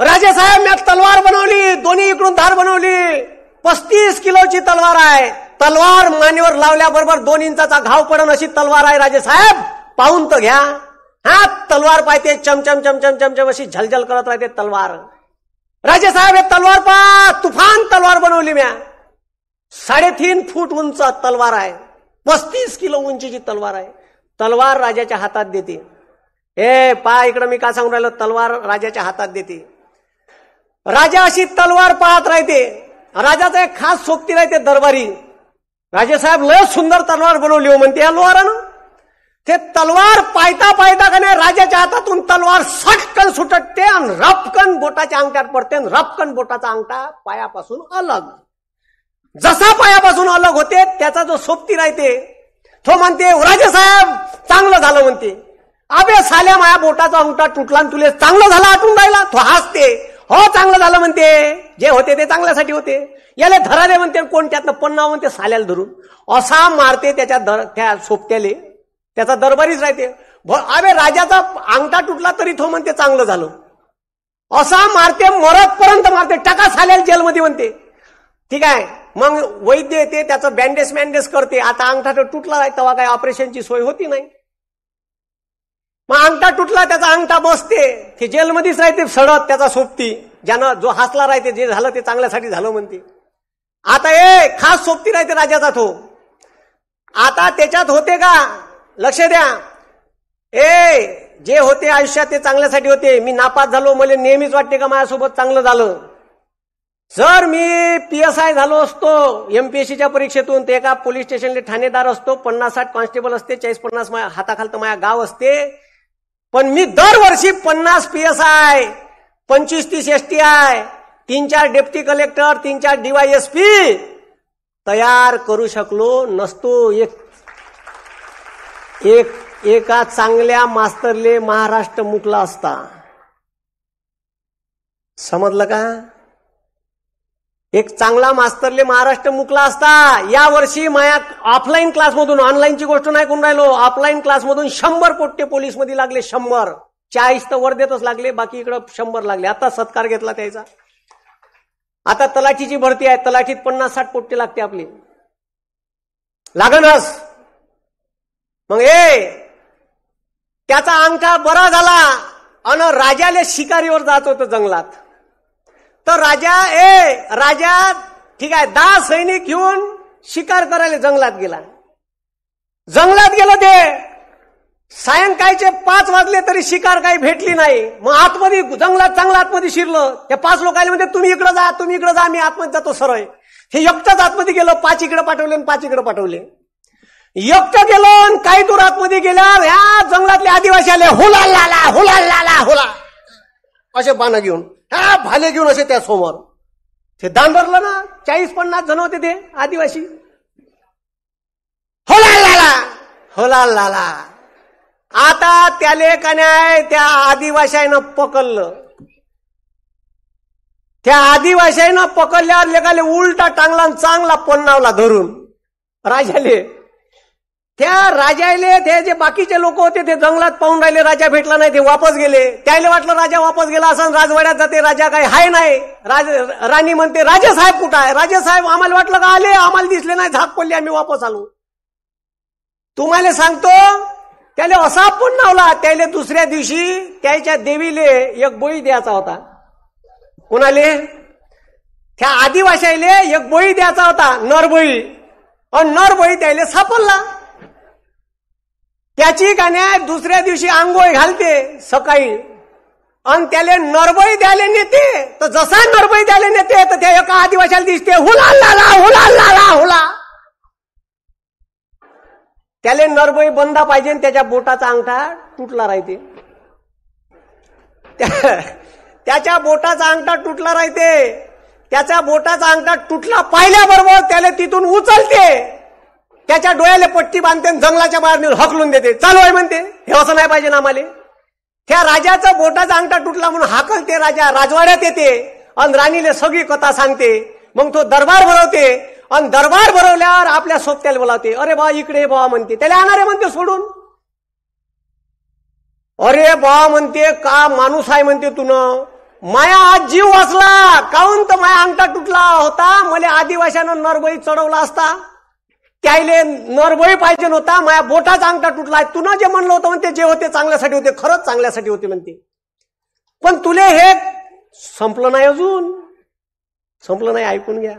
राजेसाहेब मी तलवार बनवली दोन्ही इकडून धार बनवली पस्तीस किलोची तलवार आहे तलवार मानेवर लावल्याबरोबर दोन इंचाचा घाव पडन अशी तलवार आहे राजेसाहेब पाहून तर घ्या हा तलवार पाहते चमचम चमचम चमचम अशी झलझल करत राहते तलवार राजे साहेब हे तलवार पा तुफान तलवार बनवली म्या साडेतीन फूट उंच तलवार आहे पस्तीस किलो उंचीची तलवार आहे तलवार राजाच्या हातात देते ए पा इकडं मी का सांगून राहिलो तलवार राजाच्या हातात देते राजा अशी तलवार पाहत राहते राजाचा एक खास सोबती राहते दरबारी राजेसाहेब लय सुंदर तलवार बनवली हो म्हणते या लोहारानं ते तलवार पायता पायता कने राजाच्या हातातून तलवार सटकन सुटटते आणि रपकन बोटाच्या अंगठ्यात पडते आणि रपकन बोटाचा अंगठा पायापासून अलग जसा पायापासून अलग होते त्याचा जो सोबती राहते तो म्हणते राजा साहेब चांगलं झालं म्हणते अबे साल्या माया बोटाचा अंगठा तुटला तुले चांगलं झालं आटून राहिला तो हसते हो चांगलं झालं म्हणते जे होते ते चांगल्यासाठी होते याला धरा दे म्हणते कोण त्यातनं पन्नाव म्हणते साल्याला धरून असा मारते त्याच्या धर त्या सोपत्याले त्याचा दरबारीच राहते अरे राजाचा अंगठा तुटला तरी तो म्हणते चांगलं झालं असा मारते पर्यंत मारते टका साल्याला जेलमध्ये म्हणते ठीक आहे मग वैद्य येते त्याचं बँडेज मॅन्डेज करते आता अंगठा तर तुटला आहे तेव्हा काय ऑपरेशनची सोय होती नाही मग अंगठा तुटला त्याचा अंगठा बसते ते जेलमध्येच राहते सडत त्याचा सोबती ज्यानं जो हसला राहते जे झालं ते चांगल्यासाठी झालं म्हणते आता ए खास सोबती राहते राजाचा तो आता त्याच्यात होते का लक्ष द्या ए जे होते आयुष्यात ते चांगल्यासाठी होते मी नापास झालो मला नेहमीच वाटते का माझ्यासोबत चांगलं झालं जर मी पी एस आय झालो असतो एमपीएससीच्या परीक्षेतून ते एका पोलीस स्टेशनले ठाणेदार असतो पन्नास साठ कॉन्स्टेबल असते चाळीस पन्नास हाताखाल तर माझ्या गाव असते पण मी दरवर्षी पन्नास पी एस आय पंचवीस तीस एस टी आय तीन चार डेप्टी कलेक्टर तीन चार डीवायएसपी तयार करू शकलो नसतो एक एक एका चांगल्या मास्तरले महाराष्ट्र मुकला असता समजलं का एक चांगला मास्तरले महाराष्ट्र मुकला असता या वर्षी माया ऑफलाईन क्लासमधून ऑनलाईनची गोष्ट नाही कोण राहिलो ऑफलाईन क्लासमधून शंभर पोट्टे मध्ये लागले शंभर चाळीस तर वर्धेतच लागले बाकी इकडं शंभर लागले आता सत्कार घेतला त्याचा आता तलाठीची भरती आहे तलाठीत पन्नास साठ पोट्टे लागते आपली लागणस मग ए त्याचा अंगठा बरा झाला अन राजाले शिकारीवर जात होत जंगलात तर राजा ए राजा ठीक आहे दहा सैनिक घेऊन शिकार करायला जंगलात गेला जंगलात गेलं ते सायंकाळचे पाच वाजले तरी शिकार काही भेटली नाही मग आतमध्ये जंगलात चांगलं आतमध्ये शिरलं त्या पाच लोकांनी म्हणजे तुम्ही इकडं जा तुम्ही इकडं जा मी आतमध्ये जातो सरळ हे एकटाच आतमध्ये गेलो पाच इकडे पाठवले आणि पाच इकडे पाठवले एकट गेलो काही दुरात मध्ये गेल्यावर ह्या जंगलातले आदिवासी आले होला लाला हुलाल लाला हुला असे बाण घेऊन ह्या भाले घेऊन असे त्या समोर ते दान ना चाळीस पन्नास जण होते ते आदिवासी होला लाला होला लाला आता त्याले का त्या आदिवासीनं पकडलं त्या आदिवासीनं पकडल्यावर लेखाले उलटा टांगला चांगला पन्नावला धरून राजाले त्या राजाले ते जे बाकीचे लोक होते ते जंगलात पाहून राहिले राजा भेटला नाही ते वापस गेले त्याले वाटलं राजा वापस गेला असं राजवाड्यात जाते राजा काही हाय नाही राज राणी म्हणते राजा कुठं आहे राजेसाहेब आम्हाला वाटलं का आले आम्हाला दिसले नाही झाक पडले आम्ही वापस आलो तुम्हाला सांगतो त्याला असा पण नावला त्याले दुसऱ्या दिवशी त्याच्या देवीले एक बोई द्यायचा होता कोणाले त्या आदिवासीले एक बोई द्यायचा होता नरबोई नर बोई त्याला सापडला त्याची गाण्या दुसऱ्या दिवशी आंघोळ घालते सकाळी आणि त्याला नरबई द्यायला नेते तर जसा नरबई द्यायला नेते तर त्या एका आदिवाशाला दिसते हुला लाला हुला लाला हुला त्याला नरबई बंदा पाहिजे त्याच्या बोटाचा अंगठा तुटला राहते त्याच्या बोटाचा अंगठा तुटला राहते त्याच्या बोटाचा अंगठा तुटला पाहिल्याबरोबर त्याला तिथून उचलते त्याच्या डोळ्याला पट्टी बांधते जंगलाच्या बाहेर नेऊन हकलून देते चालू आहे म्हणते हे असं नाही पाहिजे ना आम्हाला त्या राजाचा बोटाचा अंगठा तुटला म्हणून हाकलते राजा राजवाड्यात येते आणि राणीला सगळी कथा सांगते मग तो दरबार भरवते आणि दरबार भरवल्यावर आपल्या सोबत्याला बोलावते अरे बा इकडे बा म्हणते त्याला आणणारे म्हणते सोडून अरे बा म्हणते का माणूस आहे म्हणते तुन माया आज जीव वाचला काऊन तर माया अंगठा तुटला होता मला आदिवाशानं नरबळी चढवला असता त्याले नरबळी पाहिजे नव्हता माझ्या बोटाचा अंगठा तुटलाय तुला जे म्हणलं होतं म्हणते जे होते चांगल्यासाठी होते खरंच चांगल्यासाठी होते म्हणते पण तुले हे संपलं नाही अजून संपलं नाही ऐकून घ्या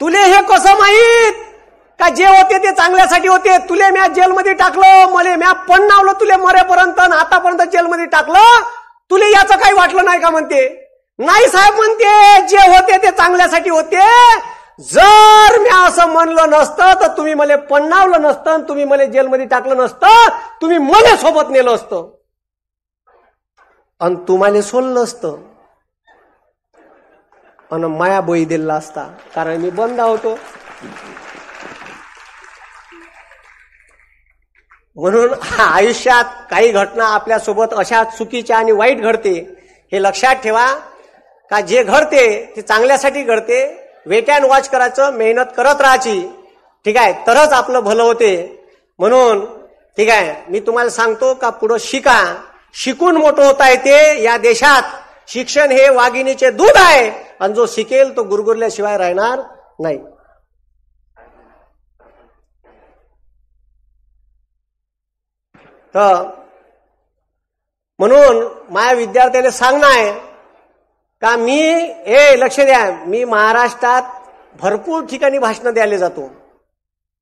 तुले हे कसं माहीत का जे होते ते चांगल्यासाठी होते तुले म्या जेलमध्ये टाकलं मले म्या पण नावलं तुले मरेपर्यंत आतापर्यंत जेलमध्ये टाकलं तुले याचं काही वाटलं नाही का म्हणते नाही साहेब म्हणते जे होते ते चांगल्यासाठी होते जर मी असं म्हणलं नसतं तर तुम्ही मला पन्नावलं नसतं तुम्ही मला जेलमध्ये टाकलं नसतं तुम्ही मला सोबत नेलं असतं आणि तुम्हाला सोडलं असत आणि माया बळी दिला असता कारण मी बंद होतो म्हणून आयुष्यात काही घटना आपल्यासोबत अशा चुकीच्या आणि वाईट घडते हे लक्षात ठेवा का जे घडते ते चांगल्यासाठी घडते वेट अँड वॉच करायचं मेहनत करत राहायची ठीक आहे तरच आपलं भलं होते म्हणून ठीक आहे मी तुम्हाला सांगतो का पुढं शिका शिकून मोठं होता येते या देशात शिक्षण हे वाघिणीचे दूध आहे आणि जो शिकेल तो गुरगुरल्याशिवाय राहणार नाही तर म्हणून माझ्या विद्यार्थ्याने सांगणं आहे का मी हे लक्ष द्या मी महाराष्ट्रात भरपूर ठिकाणी भाषण द्यायला जातो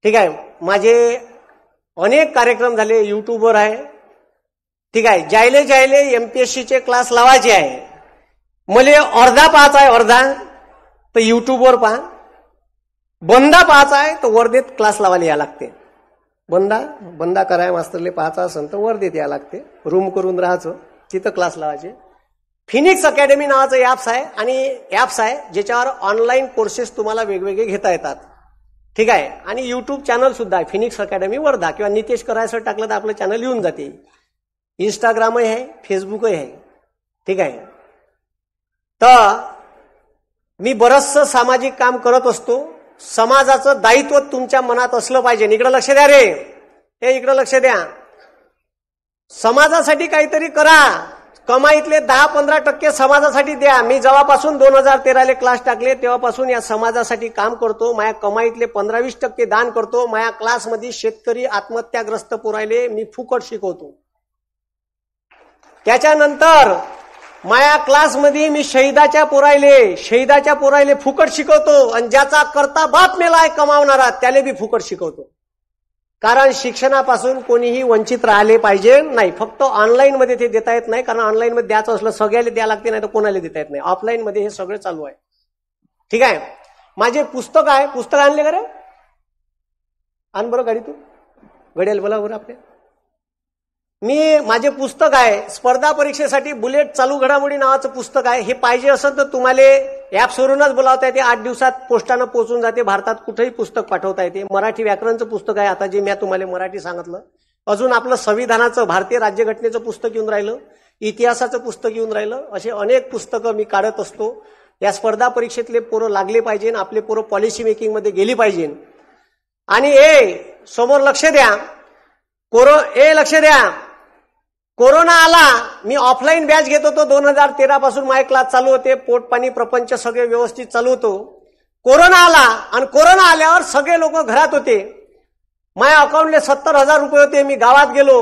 ठीक आहे माझे अनेक कार्यक्रम झाले युट्यूबवर आहे ठीक आहे जायले जायले एम पी एस सीचे क्लास लावायचे आहे मले अर्धा पाहायचा आहे अर्धा तर युट्यूबवर पहा बंदा पाहायचा आहे तर वर्धेत क्लास लावायला या लागते बंदा बंदा कराय मास्तरले पाहायचा असेल तर वर्धेत या लागते रूम करून राहायचं तिथं क्लास लावायचे फिनिक्स अकॅडमी नावाचं ॲप्स आहे आणि ॲप्स आहे ज्याच्यावर ऑनलाईन कोर्सेस तुम्हाला वेगवेगळे घेता येतात ठीक आहे आणि युट्यूब चॅनल सुद्धा आहे फिनिक्स अकॅडमी वर्धा किंवा नितेश करायचं टाकलं तर आपलं चॅनल येऊन जाते इंस्टाग्रामही आहे फेसबुकही आहे ठीक आहे तर मी बरंचसं सामाजिक काम करत असतो समाजाचं दायित्व तुमच्या मनात असलं पाहिजे इकडं लक्ष द्या रे हे इकडं लक्ष द्या समाजासाठी काहीतरी करा कमाईतले दहा पंधरा टक्के समाजासाठी द्या मी जेव्हापासून दोन हजार तेराले क्लास टाकले तेव्हापासून या समाजासाठी काम करतो माया कमाईतले पंधरा वीस टक्के दान करतो माझ्या क्लासमध्ये शेतकरी आत्महत्याग्रस्त पुरायले मी फुकट शिकवतो त्याच्यानंतर माया क्लासमध्ये मी शहीदाच्या पुरायले शहीदाच्या पुरायले फुकट शिकवतो आणि ज्याचा करता बाप मेला आहे कमावणारा त्याला बी फुकट शिकवतो कारण शिक्षणापासून कोणीही वंचित राहिले पाहिजे नाही फक्त मध्ये ते देता येत नाही कारण ऑनलाईनमध्ये द्यायचं असलं सगळ्याला द्या लागते नाही तर कोणाला देता येत नाही ऑफलाईनमध्ये हे सगळं चालू आहे ठीक आहे माझे पुस्तक आहे पुस्तक आणले का रे आण बरं गाडी तू घडेल बोला बरं आपल्या मी माझे पुस्तक आहे स्पर्धा परीक्षेसाठी बुलेट चालू घडामोडी नावाचं पुस्तक आहे हे पाहिजे असं तर तुम्हाला ॲप्सवरूनच बोलावता येते आठ दिवसात पोस्टानं पोहोचून जाते भारतात कुठेही पुस्तक पाठवता येते मराठी व्याकरणचं पुस्तक आहे आता जे मी तुम्हाला मराठी सांगितलं अजून आपलं संविधानाचं भारतीय राज्यघटनेचं पुस्तक येऊन राहिलं इतिहासाचं पुस्तक येऊन राहिलं असे अनेक पुस्तकं मी काढत असतो या स्पर्धा परीक्षेतले पोरं लागले पाहिजे आपले पोरं पॉलिसी मेकिंगमध्ये गेली पाहिजे आणि ए समोर लक्ष द्या पोरं ए लक्ष द्या कोरोना आला मी ऑफलाईन बॅच घेत होतो दोन हजार तेरा पासून माय क्लास चालू होते पोट पाणी प्रपंच सगळे व्यवस्थित चालू होतो कोरोना आला आणि कोरोना आल्यावर सगळे लोक घरात होते माझ्या अकाउंटले सत्तर हजार रुपये होते मी गावात गेलो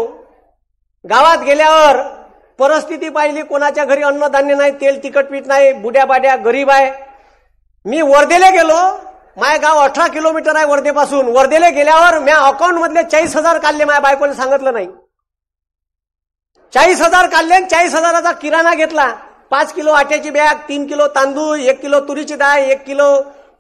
गावात गेल्यावर परिस्थिती पाहिली कोणाच्या घरी अन्नधान्य नाही तेल तिकट पीठ नाही बुड्या बाड्या गरीब आहे मी वर्धेला गेलो माय गाव अठरा किलोमीटर आहे वर्धेपासून वर्धेला गेल्यावर म्या अकाउंटमधले चाळीस हजार काढले माझ्या बायकोने सांगितलं नाही चाळीस हजार काढले चाळीस हजाराचा किराणा घेतला पाच किलो आट्याची बॅग तीन किलो तांदूळ एक किलो तुरीची डाळ एक किलो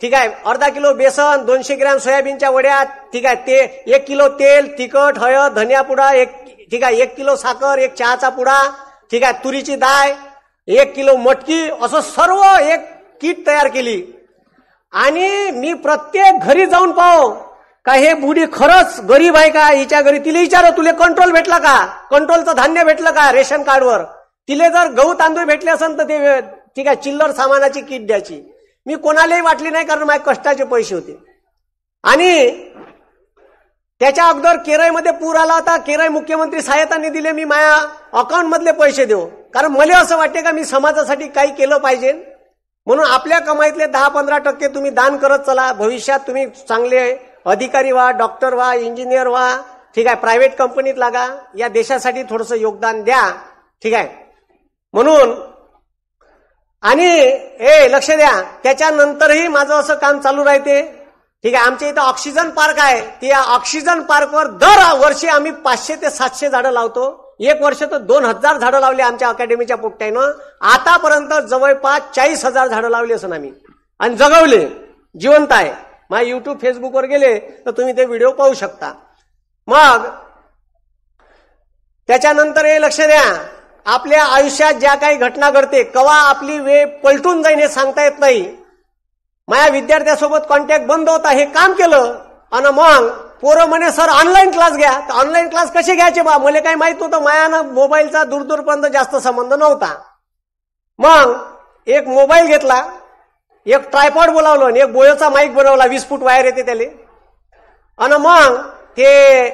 ठीक आहे अर्धा किलो बेसन दोनशे ग्रॅम सोयाबीनच्या वड्या ठीक आहे ते एक किलो तेल तिखट हळद पुडा एक ठीक आहे एक किलो साखर एक चहाचा पुडा ठीक आहे तुरीची डाळ एक किलो मटकी असं सर्व एक किट तयार केली आणि मी प्रत्येक घरी जाऊन पाहू का हे बुढी खरंच गरीब आहे का हिच्या घरी तिला विचार तुला कंट्रोल भेटला का कंट्रोलचं धान्य भेटलं का रेशन कार्डवर तिले जर गहू तांदूळ भेटले असेल तर ते ठीक आहे चिल्लर सामानाची किट द्यायची मी कोणालाही वाटली नाही कारण माझे कष्टाचे पैसे होते आणि त्याच्या अगोदर केरळमध्ये पूर आला होता केरळ मुख्यमंत्री सहायताने दिले मी माझ्या अकाउंट मधले पैसे देऊ कारण मला असं वाटते का मी समाजासाठी काही केलं पाहिजे म्हणून आपल्या कमाईतले दहा पंधरा टक्के तुम्ही दान करत चला भविष्यात तुम्ही चांगले अधिकारी व्हा डॉक्टर व्हा इंजिनियर व्हा ठीक आहे प्रायव्हेट कंपनीत लागा या देशासाठी थोडस योगदान द्या ठीक आहे म्हणून आणि हे लक्ष द्या त्याच्यानंतरही माझं असं काम चालू राहते ठीक आहे आमच्या इथं ऑक्सिजन पार्क आहे ती या ऑक्सिजन पार्कवर दर वर्षी आम्ही पाचशे ते सातशे झाडं लावतो एक वर्ष तर दोन हजार झाडं लावली आमच्या अकॅडमीच्या पोट्ट्यानं आतापर्यंत जवळपास चाळीस हजार झाडं लावली असं आम्ही आणि जगवले जिवंत आहे माझ्या युट्यूब फेसबुकवर गेले तर तुम्ही ते व्हिडिओ पाहू शकता मग त्याच्यानंतर हे लक्ष द्या आपल्या आयुष्यात ज्या काही घटना घडते कवा आपली वेळ पलटून जाईन हे सांगता येत नाही माझ्या विद्यार्थ्यासोबत कॉन्टॅक्ट बंद होता हे काम केलं आणि मग पोरं म्हणे सर ऑनलाईन क्लास घ्या तर ऑनलाईन क्लास कसे घ्यायचे बा मला काही माहित नव्हतं मायानं मोबाईलचा दूरदूरपर्यंत जास्त संबंध नव्हता मग एक मोबाईल घेतला एक ट्रायपॉड बोलावलं आणि एक बोयोचा माईक बनवला वीस फूट वायर येते त्याले आणि मग ते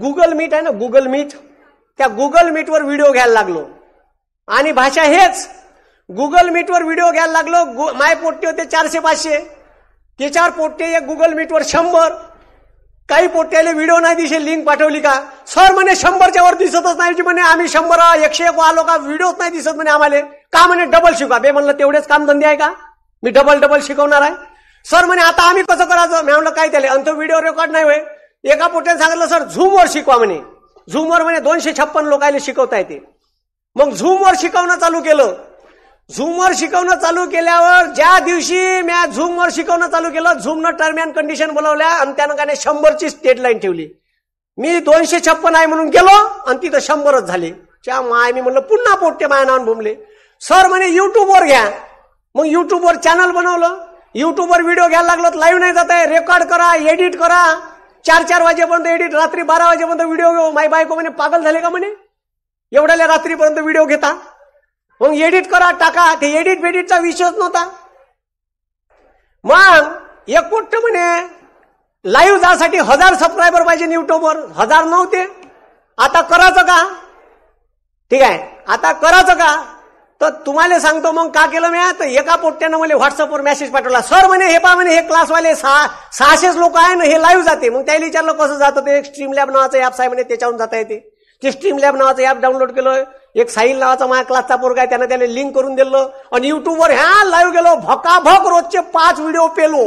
गुगल मीट आहे ना गुगल मीट त्या गुगल मीटवर व्हिडिओ घ्यायला लागलो आणि भाषा हेच गुगल मीटवर व्हिडिओ घ्यायला लागलो माय पोट्टे होते चारशे पाचशे त्याच्यावर पोट्टे एक गुगल मीटवर शंभर काही पोट्याला व्हिडिओ नाही दिसे लिंक पाठवली का सर म्हणे शंभरच्या वर दिसतच नाही म्हणे आम्ही शंभर एकशे एक आलो का व्हिडिओच नाही दिसत म्हणे आम्हाला का म्हणे डबल शिका बे म्हणलं तेवढेच कामधंदे आहे का मी डबल डबल शिकवणार आहे सर म्हणे आता आम्ही कसं करायचं मी म्हणलं काय त्याला अंत व्हिडिओ रेकॉर्ड नाही होय एका पोट्याने सांगितलं सर झूमवर शिकवा म्हणे झूमवर म्हणे दोनशे छप्पन लोकायला शिकवता येते मग झूमवर शिकवणं चालू केलं झूमवर शिकवणं चालू केल्यावर ज्या दिवशी मी झूमवर शिकवणं चालू केलं झूमनं टर्म अँड कंडिशन बोलावल्या आणि त्यानं काय शंभरची स्टेट लाईन ठेवली मी दोनशे छप्पन आहे म्हणून गेलो आणि तिथं शंभरच झाले त्या माय मी म्हणलं पुन्हा पोट्टे माया नावान भूमले सर म्हणे युट्यूबवर घ्या मग युट्यूबवर चॅनल बनवलं युट्यूबवर व्हिडिओ घ्यायला लागलो लाईव्ह नाही जात आहे रेकॉर्ड करा एडिट करा चार चार वाजेपर्यंत एडिट रात्री बारा वाजेपर्यंत व्हिडिओ माय बायको म्हणे पागल झाले का म्हणे एवढ्याला रात्रीपर्यंत व्हिडिओ घेता मग एडिट करा टाका ते एडिट बेडिटचा विषयच नव्हता मग एक कुठं म्हणे लाईव्ह जासाठी हजार सबस्क्रायबर पाहिजे युट्यूबवर हजार नव्हते आता करायचं का ठीक आहे आता करायचं का तर तुम्हाला सांगतो मग का केलं मी तर एका पोट्ट्यानं मला व्हॉट्सअपवर मेसेज पाठवला सर म्हणे हे पा म्हणे हे क्लासवाले सहा सहाशेच लोक आहे ना हे लाईव्ह जाते मग त्याला विचारलं कसं जातं ते स्ट्रीम लॅब नावाचं ॲप साहेब म्हणे त्याच्यावरून जाता येते ते स्ट्रीम लॅब नावाचं ॲप डाउनलोड केलं एक साईल नावाचा माझ्या क्लासचा पोरगा आहे त्यानं त्याने लिंक करून दिलं आणि युट्यूबवर ह्या लाईव्ह गेलो भकाभक रोजचे पाच व्हिडिओ पेलो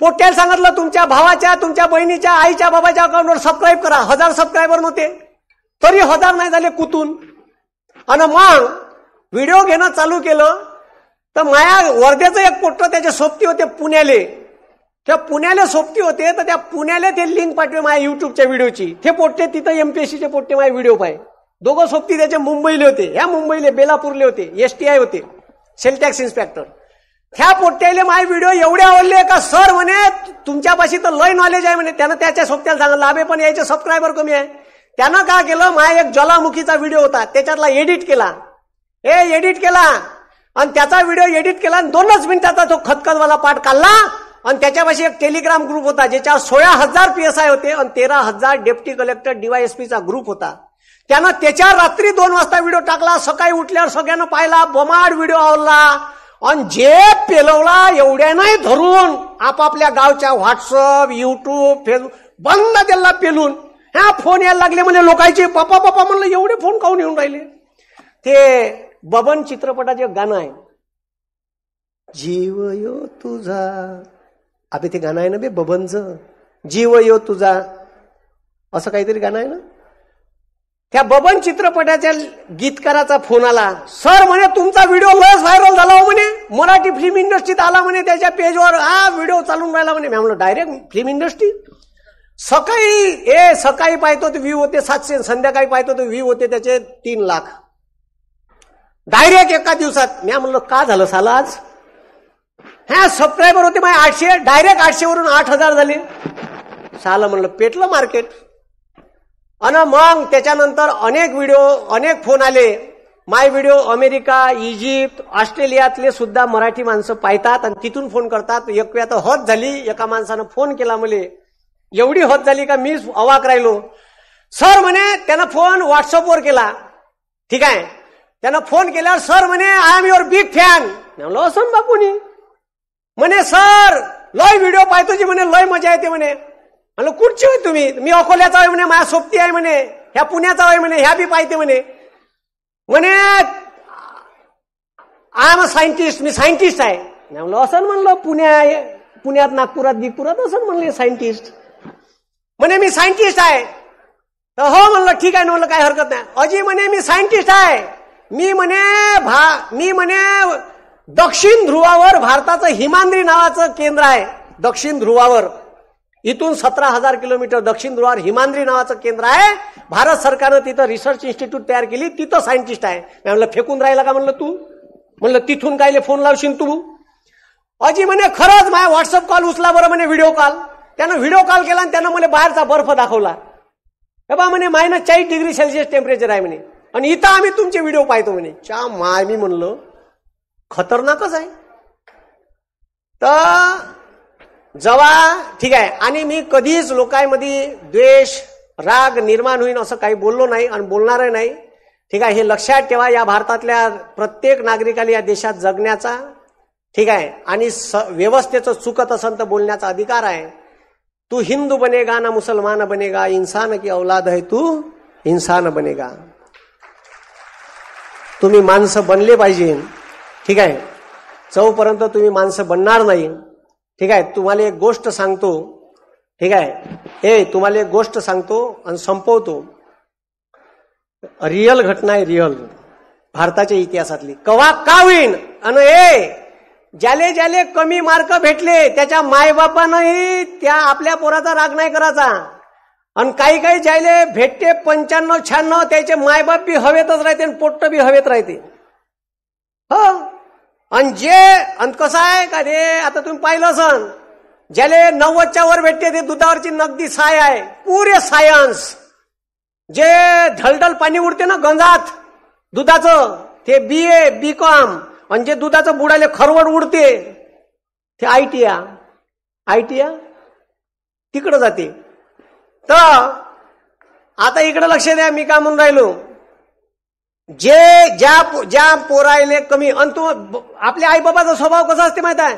पोट्याला सांगितलं तुमच्या भावाच्या तुमच्या बहिणीच्या आईच्या बाबाच्या अकाउंटवर सबस्क्राईब करा हजार सबस्क्रायबर नव्हते तरी हजार नाही झाले कुतून आणि मग व्हिडिओ घेणं चालू केलं तर माया वर्ध्याचं एक पोट्ट त्याचे सोबती होते पुण्याले त्या पुण्याले सोबती होते तर त्या पुण्याला ते लिंक पाठवे माझ्या युट्यूबच्या व्हिडिओची ते पोट्टे तिथं चे पोट्टे माझे व्हिडिओ पाहे दोघं सोबती त्याचे मुंबईले होते ह्या मुंबईले बेलापूरले होते एस होते सेल टॅक्स इन्स्पेक्टर ह्या पोट्ट्याले माझे व्हिडिओ एवढे आवडले का सर म्हणे तुमच्यापाशी तर लय नॉलेज आहे म्हणे त्यानं त्याच्या सोबत्याला सांगा लाभे पण यायचे सबस्क्रायबर कमी आहे त्यानं का केलं माझ्या एक ज्वालामुखीचा व्हिडिओ होता त्याच्यातला एडिट केला हे एडिट केला आणि त्याचा व्हिडिओ एडिट केला आणि दोनच मिनिटाचा तो खतखतवाला पाठ काढला आणि त्याच्यापाशी एक टेलिग्राम ग्रुप होता ज्याच्यावर सोळा हजार पी आय होते आणि तेरा हजार डेप्टी कलेक्टर डीवायएसपीचा ग्रुप होता त्यानं त्याच्या रात्री दोन वाजता व्हिडिओ टाकला सकाळी उठल्यावर सगळ्यांना पाहिला बमाड व्हिडिओ आवडला आणि जे पेलवला नाही धरून आपापल्या गावच्या व्हॉट्सअप युट्यूब फेसबुक बंद त्याला पेलून हा फोन यायला लागले म्हणजे लोकांचे पप्पा पप्पा म्हणलं एवढे फोन काहून येऊन राहिले ते बबन चित्रपटाचे गाणं आहे जीव यो तुझा आता ते गाणं आहे ना बे बबनचं जीव यो तुझा असं काहीतरी गाणं आहे ना त्या बबन चित्रपटाच्या गीतकाराचा फोन आला सर म्हणे तुमचा व्हिडिओ लस व्हायरल झाला हो म्हणे मराठी फिल्म इंडस्ट्रीत आला म्हणे त्याच्या पेजवर हा व्हिडिओ चालून राहिला म्हणे मी डायरेक्ट फिल्म इंडस्ट्री सकाळी ए सकाळी पाहतो ते व्ह्यू होते सातशे संध्याकाळी पाहतो ते व्ह्यू होते त्याचे तीन लाख डायरेक्ट एका दिवसात मी म्हणलं का झालं साला आज ह्या सबस्क्रायबर होते माझे आठशे डायरेक्ट आठशे वरून आठ हजार झाले साला म्हणलं पेटलं मार्केट अन मग त्याच्यानंतर अनेक व्हिडिओ अनेक फोन आले माय व्हिडिओ अमेरिका इजिप्त ऑस्ट्रेलियातले सुद्धा मराठी माणसं पाहतात आणि तिथून फोन करतात एक तर हत झाली एका माणसानं फोन केला मले एवढी हत झाली का मी अवाक राहिलो सर म्हणे त्यानं फोन व्हॉट्सअपवर केला ठीक आहे त्यांना फोन केल्यावर सर म्हणे I am your big fan म्हणलं असं बापूनी म्हणे सर लय व्हिडिओ पाहतो जी म्हणे लय मजा येते म्हणे म्हणलं कुठची होय तुम्ही मी अकोल्याचा आहे म्हणे माझ्या सोबती आहे म्हणे ह्या पुण्याचा आहे म्हणे ह्या बी पाहिजे म्हणे म्हणे आय एम अ सायंटिस्ट मी सायंटिस्ट आहे म्हणलं असं म्हणलं पुण्या पुण्यात नागपुरात बिगपुरात असं म्हणले सायंटिस्ट म्हणे मी सायंटिस्ट आहे हो म्हणलं ठीक आहे म्हणलं काय हरकत नाही अजी म्हणे मी सायंटिस्ट आहे मी म्हणे भा मी म्हणे दक्षिण ध्रुवावर भारताचं हिमांद्री नावाचं केंद्र आहे दक्षिण ध्रुवावर इथून सतरा हजार किलोमीटर दक्षिण ध्रुवावर हिमांद्री नावाचं केंद्र आहे भारत सरकारनं तिथं रिसर्च इन्स्टिट्यूट तयार केली तिथं सायंटिस्ट आहे मी म्हणलं फेकून राहिला का म्हणलं तू म्हणलं तिथून कायले फोन लावशील तू अजी म्हणे खरंच माझ्या व्हॉट्सअप कॉल उचला बरं म्हणे व्हिडिओ कॉल त्यानं व्हिडिओ कॉल केला आणि त्यानं मला बाहेरचा बर्फ दाखवला हे बा म्हणे मायनस चाळीस डिग्री सेल्सिअस टेम्परेचर आहे म्हणे आणि इथं आम्ही तुमचे व्हिडिओ पाहतो म्हणे च्या माय मी म्हणलं खतरनाकच आहे तर जवा ठीक आहे आणि मी कधीच लोकांमध्ये द्वेष राग निर्माण होईन असं काही बोललो नाही आणि बोलणारही नाही ठीक आहे हे लक्षात ठेवा या भारतातल्या प्रत्येक नागरिकाला या देशात जगण्याचा ठीक आहे आणि स व्यवस्थेचं चुकत असंत तर बोलण्याचा अधिकार आहे तू हिंदू बनेगा ना मुसलमान बनेगा इन्सान की औलाद आहे तू इन्सान बनेगा तुम्ही माणसं बनले पाहिजे ठीक आहे चौपर्यंत तुम्ही माणसं बनणार नाही ठीक आहे तुम्हाला एक गोष्ट सांगतो ठीक आहे हे तुम्हाला एक गोष्ट सांगतो आणि संपवतो रिअल घटना आहे रिअल भारताच्या इतिहासातली कवा का होईन आणि ए ज्याले ज्याले कमी मार्क भेटले त्याच्या मायबापानंही त्या आपल्या पोराचा राग नाही करायचा आणि काही काही ज्याले भेटते पंच्याण्णव शहाण्णव त्याचे मायबाप बी हवेतच राहते आणि पोट्ट बी हवेत राहते हो आणि जे आणि कसं आहे का रे आता तुम्ही पाहिलं सण ज्याले नव्वदच्या वर भेटते ते दुधावरची नगदी साय आहे पुरे सायन्स जे ढलढल पाणी उडते ना गंजात दुधाचं ते बी ए बी कॉम आणि जे दुधाचं बुडाले खरवड उडते ते आय टी आय टी तिकडं जाते तर आता इकडे लक्ष द्या मी काय म्हणून राहिलो जे ज्या ज्या पोरायले कमी आणि तू आपल्या आई बाबाचा स्वभाव कसा असते माहित आहे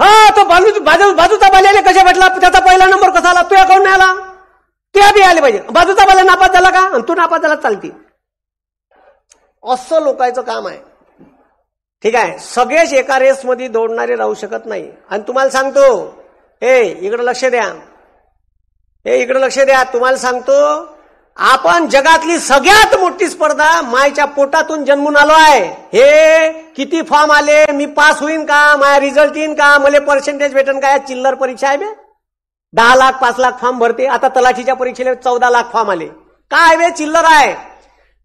हा तो बाजू बाजू बाजूचा बाल्याने कशा भेटला त्याचा पहिला नंबर कसा आला तुया कोण नाही आला तुया बी आले पाहिजे बाजूचा बाल्या नापात झाला का आणि तू नापात झाला चालते असं लोकायचं काम आहे ठीक आहे सगळेच एका रेसमध्ये दौडणारे राहू शकत नाही आणि तुम्हाला सांगतो हे इकडे लक्ष द्या हे इकडे लक्ष द्या तुम्हाला सांगतो आपण जगातली सगळ्यात मोठी स्पर्धा मायच्या पोटातून जन्मून आलो आहे हे किती फॉर्म आले मी पास होईन का माया रिझल्ट येईन का मला पर्सेंटेज भेटेन का या चिल्लर परीक्षा आहे दहा लाख पाच लाख फॉर्म भरते आता तलाठीच्या परीक्षेला चौदा लाख फॉर्म आले काय वे चिल्लर आहे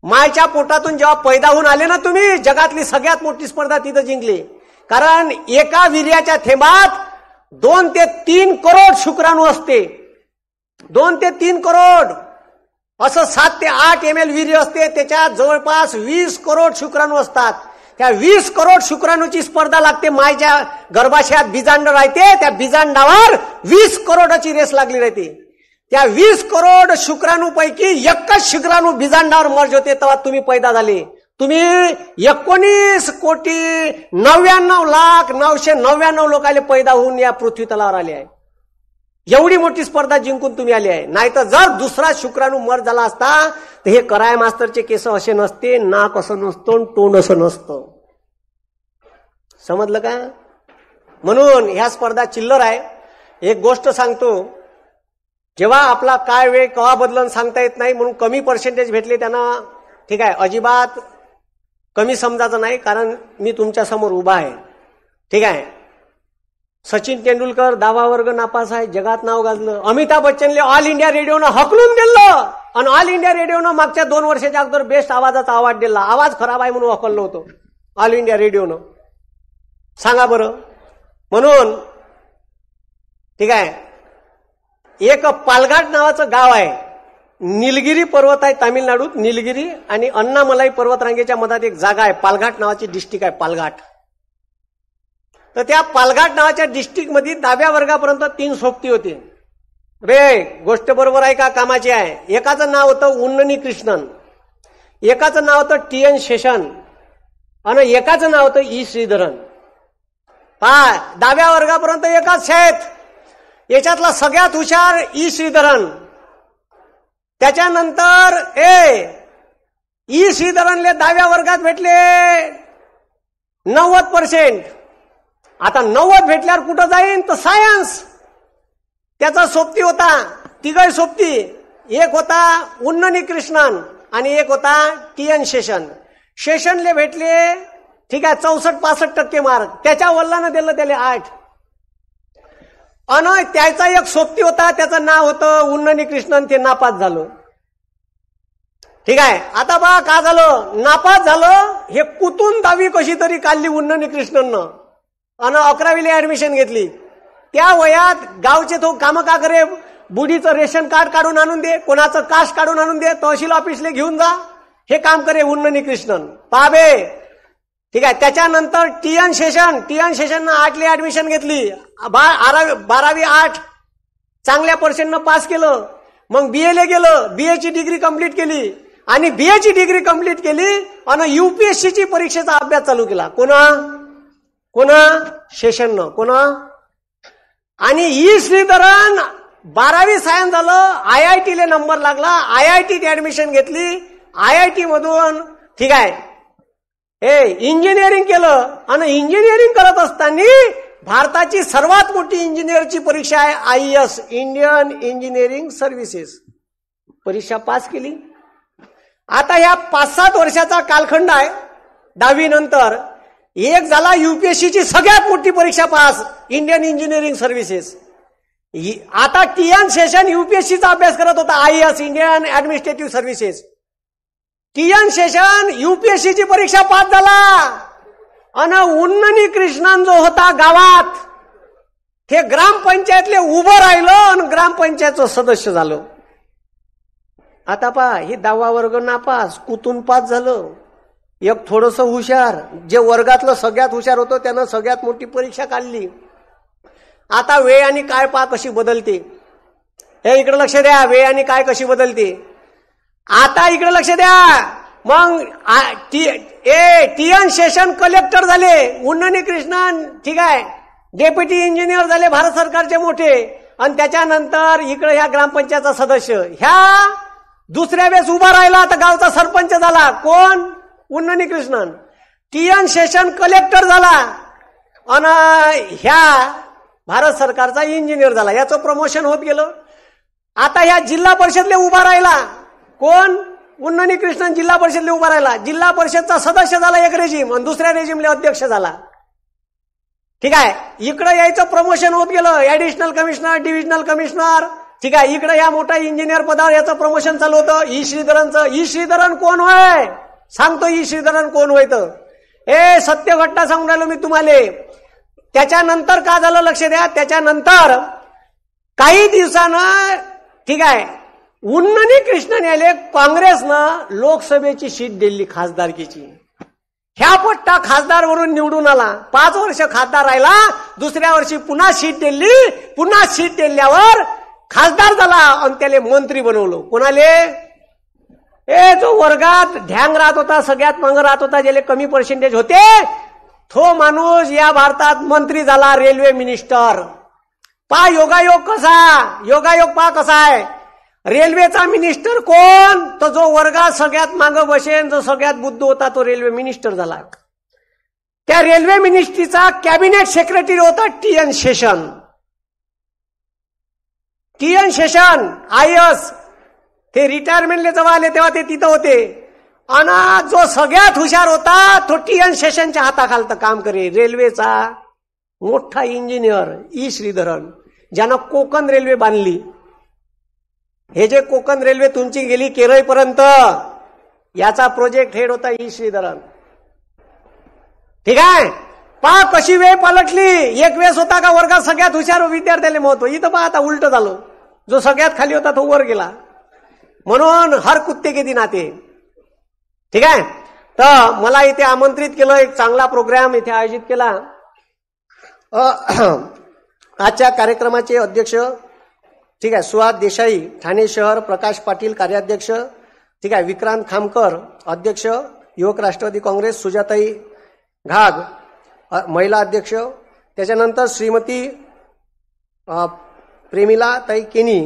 मायच्या पोटातून जेव्हा पैदा होऊन आले ना तुम्ही जगातली सगळ्यात मोठी स्पर्धा तिथं जिंकली कारण एका विर्याच्या थेंबात दोन ते तीन करोड शुक्राणू असते दोन ते तीन करोड असं सात ते आठ एम एल वीर्य असते त्याच्यात जवळपास वीस करोड शुक्राणू असतात त्या वीस करोड शुक्राणूची स्पर्धा लागते मायच्या गर्भाशयात बिजांड राहते त्या बिजांडावर वीस करोडाची रेस लागली राहते त्या वीस करोड पैकी एकच शुक्राणू बिजांडावर मर्ज होते तेव्हा तुम्ही पैदा झाले तुम्ही एकोणीस कोटी नव्याण्णव लाख नऊशे नव्याण्णव लोकांना पैदा होऊन या पृथ्वी तलावर आले आहे एवढी मोठी स्पर्धा जिंकून तुम्ही आली आहे नाहीतर जर दुसरा शुक्राणू मर झाला असता तर हे कराय मास्तरचे केस असे नसते नाक असं नसतं तोंड असं नसतं समजलं का म्हणून ह्या स्पर्धा चिल्लर आहे एक गोष्ट सांगतो जेव्हा आपला काय वेळ कवा बदलून सांगता येत नाही म्हणून कमी पर्सेंटेज भेटले त्यांना ठीक आहे अजिबात कमी समजायचं नाही कारण मी तुमच्या समोर उभा आहे ठीक आहे सचिन तेंडुलकर दावा वर्ग नापास आहे जगात नाव गाजलं अमिताभ बच्चनले ऑल इंडिया रेडिओनं हकलून दिलं आणि ऑल इंडिया रेडिओनं मागच्या दोन वर्षाच्या अगोदर बेस्ट आवाजाचा आवाज दिला आवाज खराब आहे म्हणून हकललं होतं ऑल इंडिया रेडिओनं सांगा बरं म्हणून ठीक आहे एक पालघाट नावाचं गाव आहे निलगिरी पर्वत आहे तामिळनाडूत निलगिरी आणि अण्णामलाई पर्वतरांगेच्या मधात एक जागा आहे पालघाट नावाची डिस्ट्रिक्ट आहे पालघाट तर त्या पालघाट नावाच्या मध्ये दहाव्या वर्गापर्यंत तीन सोबती होती रे गोष्ट बरोबर आहे का कामाची आहे एकाचं नाव होतं उन्ननी कृष्णन एकाचं नाव होतं टी एन शेषन आणि एकाचं नाव होतं ई श्रीधरन पा दहाव्या वर्गापर्यंत एकाच शेत याच्यातला सगळ्यात हुशार ई श्रीधरन त्याच्यानंतर ए ई श्रीधरनले दहाव्या वर्गात भेटले नव्वद पर्सेंट आता नव्वद भेटल्यावर कुठं जाईन तर सायन्स त्याचा सोबती होता तिघळ सोबती एक होता उन्ननी कृष्णन आणि एक होता टी एन शेषन शेषनले भेटले ठीक आहे चौसष्ट पासष्ट टक्के मार्क त्याच्या वल्लानं दिलं त्याला आठ अन त्याचा एक सोबती होता त्याचं नाव होतं उन्ननी कृष्णन ते नापास झालं ठीक आहे आता बा का झालं नापास झालं हे कुतून दावी कशी तरी काढली उन्ननी कृष्णननं आणि अकरावीला ऍडमिशन घेतली त्या वयात गावचे तो काम का करे बुडीचं रेशन कार्ड काढून आणून दे कोणाचं कास्ट काढून आणून दे तहसील ऑफिसले घेऊन जा हे काम करे उन्ननी कृष्णन पाबे ठीक आहे त्याच्यानंतर T N Seshan T N Seshan आठली ऍडमिशन घेतली बारावी आठ चांगल्या पर्सेंटनं पास केलं मग बीएला गेलं बीएची डिग्री कंप्लीट केली आणि बीएची डिग्री कंप्लीट केली आणि ची परीक्षेचा अभ्यास चालू केला कोणा कोणा शेषण कोणा आणि ई श्रीधरन बारावी सायन झालं आय आय टीला नंबर लागला आय आय टीत ऍडमिशन घेतली आय आय टी मधून ठीक आहे हे इंजिनिअरिंग केलं आणि इंजिनिअरिंग करत असताना भारताची सर्वात मोठी इंजिनिअरची परीक्षा आहे I S Indian engineering services परीक्षा पास केली आता या पाच सात वर्षाचा कालखंड आहे दहावी नंतर एक झाला ची सगळ्यात मोठी परीक्षा पास इंडियन इंजिनिअरिंग सर्व्हिसेस आता टी एन सेशन युपीएससीचा अभ्यास करत होता I S Indian administrative services T N Seshan युपीएससीची परीक्षा पास झाला अन उन्ननी कृष्णन जो होता गावात हे ग्रामपंचायतले उभं राहिलो आणि ग्रामपंचायतचं सदस्य झालं आता पा हे दहावा वर्ग नापास कुतून पास झालं एक थोडस हुशार जे वर्गातलं सगळ्यात हुशार होतं त्यानं सगळ्यात मोठी परीक्षा काढली आता वेळ आणि काय पा कशी बदलते हे इकडे लक्ष द्या वेळ आणि काय कशी बदलते आता इकडे लक्ष द्या मग T A T N Seshan collector झाले उन्ननी कृष्णन ठीक आहे डेप्युटी इंजिनियर झाले भारत सरकारचे मोठे आणि त्याच्यानंतर इकडे ह्या ग्रामपंचायतचा सदस्य ह्या दुसऱ्या वेळेस उभा राहिला तर गावचा सरपंच झाला कोण Unni Krishnan T N collector झाला अन ह्या भारत सरकारचा इंजिनियर झाला याचं प्रमोशन होत गेलं आता ह्या जिल्हा परिषदले उभा राहिला कोण उन्ननी कृष्णन जिल्हा परिषदले उभा राहिला जिल्हा परिषदचा सदस्य झाला एक रेजिम आणि दुसऱ्या रेजिमले अध्यक्ष झाला ठीक आहे इकडं यायचं प्रमोशन होत गेलं ऍडिशनल कमिशनर डिव्हिजनल कमिशनर ठीक आहे इकडे या मोठ्या इंजिनियर पदावर याचं प्रमोशन चालू होतं ई श्रीधरनचं ई श्रीधरन कोण होय सांगतो ही श्रीधरन कोण होयत ए सत्य घटना सांगून राहिलो मी तुम्हाला त्याच्यानंतर का झालं लक्ष द्या त्याच्यानंतर काही दिवसानं ठीक आहे उन्ननी कृष्ण न्यायालय काँग्रेसनं लोकसभेची सीट दिली खासदारकीची ह्या पट्टा खासदार वरून निवडून आला पाच वर्ष खासदार राहिला दुसऱ्या वर्षी पुन्हा सीट दिली पुन्हा सीट दिल्यावर खासदार झाला आणि त्याला मंत्री बनवलं कोणाले ए जो वर्गात ध्यान राहत होता सगळ्यात मंग राहत होता ज्याला कमी पर्सेंटेज होते तो माणूस या भारतात मंत्री झाला रेल्वे मिनिस्टर पा योगायोग कसा योगायोग पा कसा आहे रेल्वेचा मिनिस्टर कोण तर जो वर्गात सगळ्यात माग बसेन जो सगळ्यात बुद्ध होता तो रेल्वे मिनिस्टर झाला त्या रेल्वे मिनिस्ट्रीचा कॅबिनेट सेक्रेटरी होता T N Seshan T N Seshan I S ते रिटायरमेंटले जेव्हा आले तेव्हा ते तिथं होते आणि जो सगळ्यात हुशार होता तो टी एन शेषनच्या तर काम करे रेल्वेचा मोठा इंजिनियर ई श्रीधरन ज्यानं कोकण रेल्वे बांधली हे जे कोकण रेल्वे तुमची गेली केरळपर्यंत याचा प्रोजेक्ट हेड होता ई श्रीधरन ठीक आहे पा कशी वेळ पालटली एक वेळ होता का वर्गात सगळ्यात हुशार विद्यार्थ्याला महत्व इथं पहा आता उलट झालो जो सगळ्यात खाली होता तो वर गेला म्हणून हर कुत्ते के दिन आते ठीक आहे तर मला इथे आमंत्रित केलं एक चांगला प्रोग्राम इथे आयोजित केला आजच्या कार्यक्रमाचे अध्यक्ष ठीक आहे सुहास देसाई ठाणे शहर प्रकाश पाटील कार्याध्यक्ष ठीक आहे विक्रांत खामकर अध्यक्ष युवक राष्ट्रवादी काँग्रेस सुजाताई घाग महिला अध्यक्ष त्याच्यानंतर श्रीमती प्रेमिला ताई केनी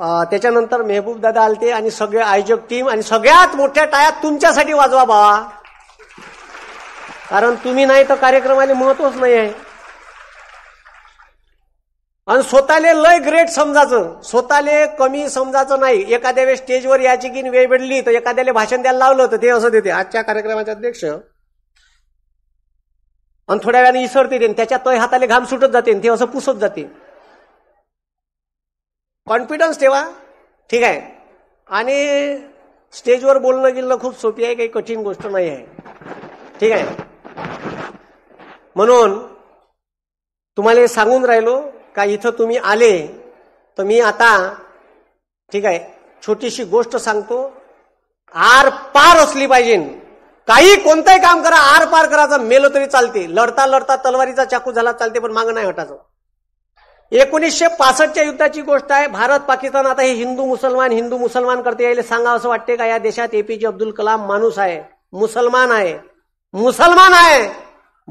त्याच्यानंतर मेहबूब दादा आलते आणि सगळे आयोजक टीम आणि सगळ्यात मोठ्या टाळ्यात तुमच्यासाठी वाजवा बाबा कारण तुम्ही नाही तर कार्यक्रमाला महत्वच नाही आहे आणि स्वतःले लय ग्रेट समजाचं स्वतःले कमी समजाचं नाही एखाद्या वेळेस स्टेजवर याची की वेळ भेटली तर एखाद्याला भाषण द्यायला लावलं तर ते असं देते आजच्या कार्यक्रमाचे अध्यक्ष आणि थोड्या वेळाने इसरते त्याच्या तय हाताले घाम सुटत जाते ते असं पुसत जाते कॉन्फिडन्स ठेवा ठीक आहे आणि स्टेजवर बोलणं गेलं खूप सोपी आहे काही कठीण गोष्ट नाही आहे ठीक आहे म्हणून तुम्हाला सांगून राहिलो का इथं तुम्ही आले तर मी आता ठीक आहे छोटीशी गोष्ट सांगतो आर पार असली पाहिजे काही कोणतंही काम करा आर पार करायचं मेलो तरी चालते लढता लढता तलवारीचा चाकू झाला चालते पण मागं नाही हटायचं एकोणीसशे पासष्टच्या युद्धाची गोष्ट आहे भारत पाकिस्तान आता हे हिंदू मुसलमान हिंदू मुसलमान करते यायला सांगा असं वाटते का या देशात एपीजे अब्दुल कलाम माणूस आहे मुसलमान आहे मुसलमान आहे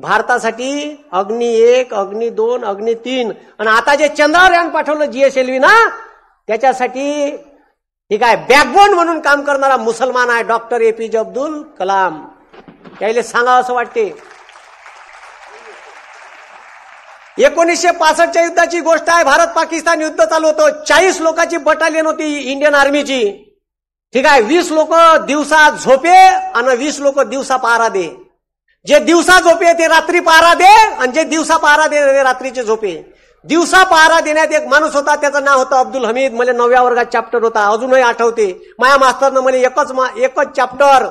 भारतासाठी अग्नी एक अग्नी दोन अग्नी तीन आणि आता जे चंद्रयान पाठवलं जीएसएलव्ही ना त्याच्यासाठी ठीक आहे बॅकबोन म्हणून काम करणारा मुसलमान आहे डॉक्टर एपीजे अब्दुल कलाम यायला सांगा असं वाटते एकोणीसशे पासष्टच्या युद्धाची गोष्ट आहे भारत पाकिस्तान युद्ध चालू होतं चाळीस लोकांची बटालियन होती इंडियन आर्मीची ठीक आहे वीस लोक दिवसा झोपे आणि वीस लोक दिवसा पहारा दे जे दिवसा झोपे ते रात्री पहारा दे आणि जे दिवसा पहारा दे ते रात्रीचे झोपे दिवसा पहारा देण्यात एक माणूस होता त्याचं नाव होतं अब्दुल हमीद मला नवव्या वर्गात चॅप्टर होता अजूनही आठवते माया मास्तरनं मला एकच एकच चॅप्टर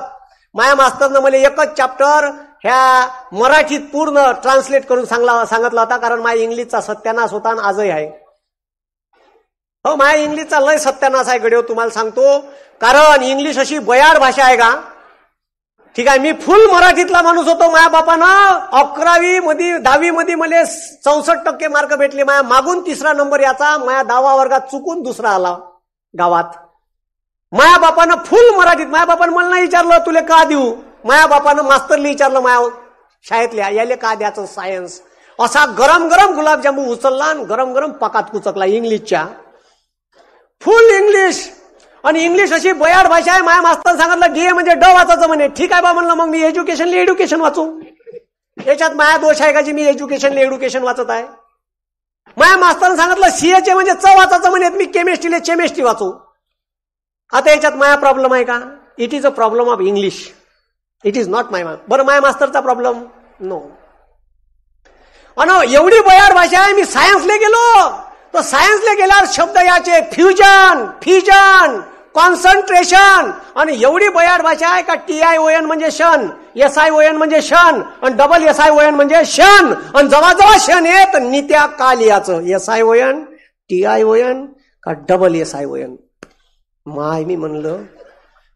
माया मास्तरनं मला एकच चॅप्टर ह्या मराठीत पूर्ण ट्रान्सलेट करून सांगला सांगितला होता कारण माझ्या इंग्लिशचा सत्यानाश होता आणि आजही आहे हो माझ्या इंग्लिशचा लय सत्यानाश आहे गडिओ तुम्हाला सांगतो कारण इंग्लिश अशी बयाड भाषा आहे का ठीक आहे मी फुल मराठीतला माणूस होतो माझ्या बापानं अकरावी मध्ये दहावी मध्ये मला चौसष्ट टक्के मार्क भेटले माया मागून तिसरा नंबर याचा माया दहावा वर्गात चुकून दुसरा आला गावात माया बापानं फुल मराठीत माया बापानं मला नाही विचारलं तुला का देऊ माया बापानं मास्तरली विचारलं माया शाळेतल्या याले का द्याचं सायन्स असा गरम गरम गुलाबजामून उचलला आणि गरम गरम पकात कुचकला इंग्लिशच्या फुल इंग्लिश आणि इंग्लिश अशी बयाड भाषा आहे माया मास्तर सांगितलं डीए म्हणजे ड वाचायचं म्हणे ठीक आहे बा म्हणलं मग मी एज्युकेशनली एज्युकेशन वाचू याच्यात माया दोष आहे का जी मी एज्युकेशनली एज्युकेशन वाचत आहे माया मास्तरनं सांगितलं सीएचे म्हणजे च वाचायचं म्हणे मी केमिस्ट्रीले केमिस्ट्री वाचू आता याच्यात माया प्रॉब्लेम आहे का it is a problem of English it is not माय बरं माय मास्तरचा प्रॉब्लेम नो अन एवढी बयार भाषा आहे मी ले गेलो तर सायन्सले गेल्यावर शब्द याचे फ्युजन फ्युजन कॉन्सन्ट्रेशन आणि एवढी बयार भाषा आहे का टी आय ओ एन म्हणजे शन एस आय ओ एन म्हणजे शन आणि double S I O N म्हणजे शन आणि जवळजवळ शन येत नित्या काल याचं S I O N T I O N का double S I O N माय मी म्हणलं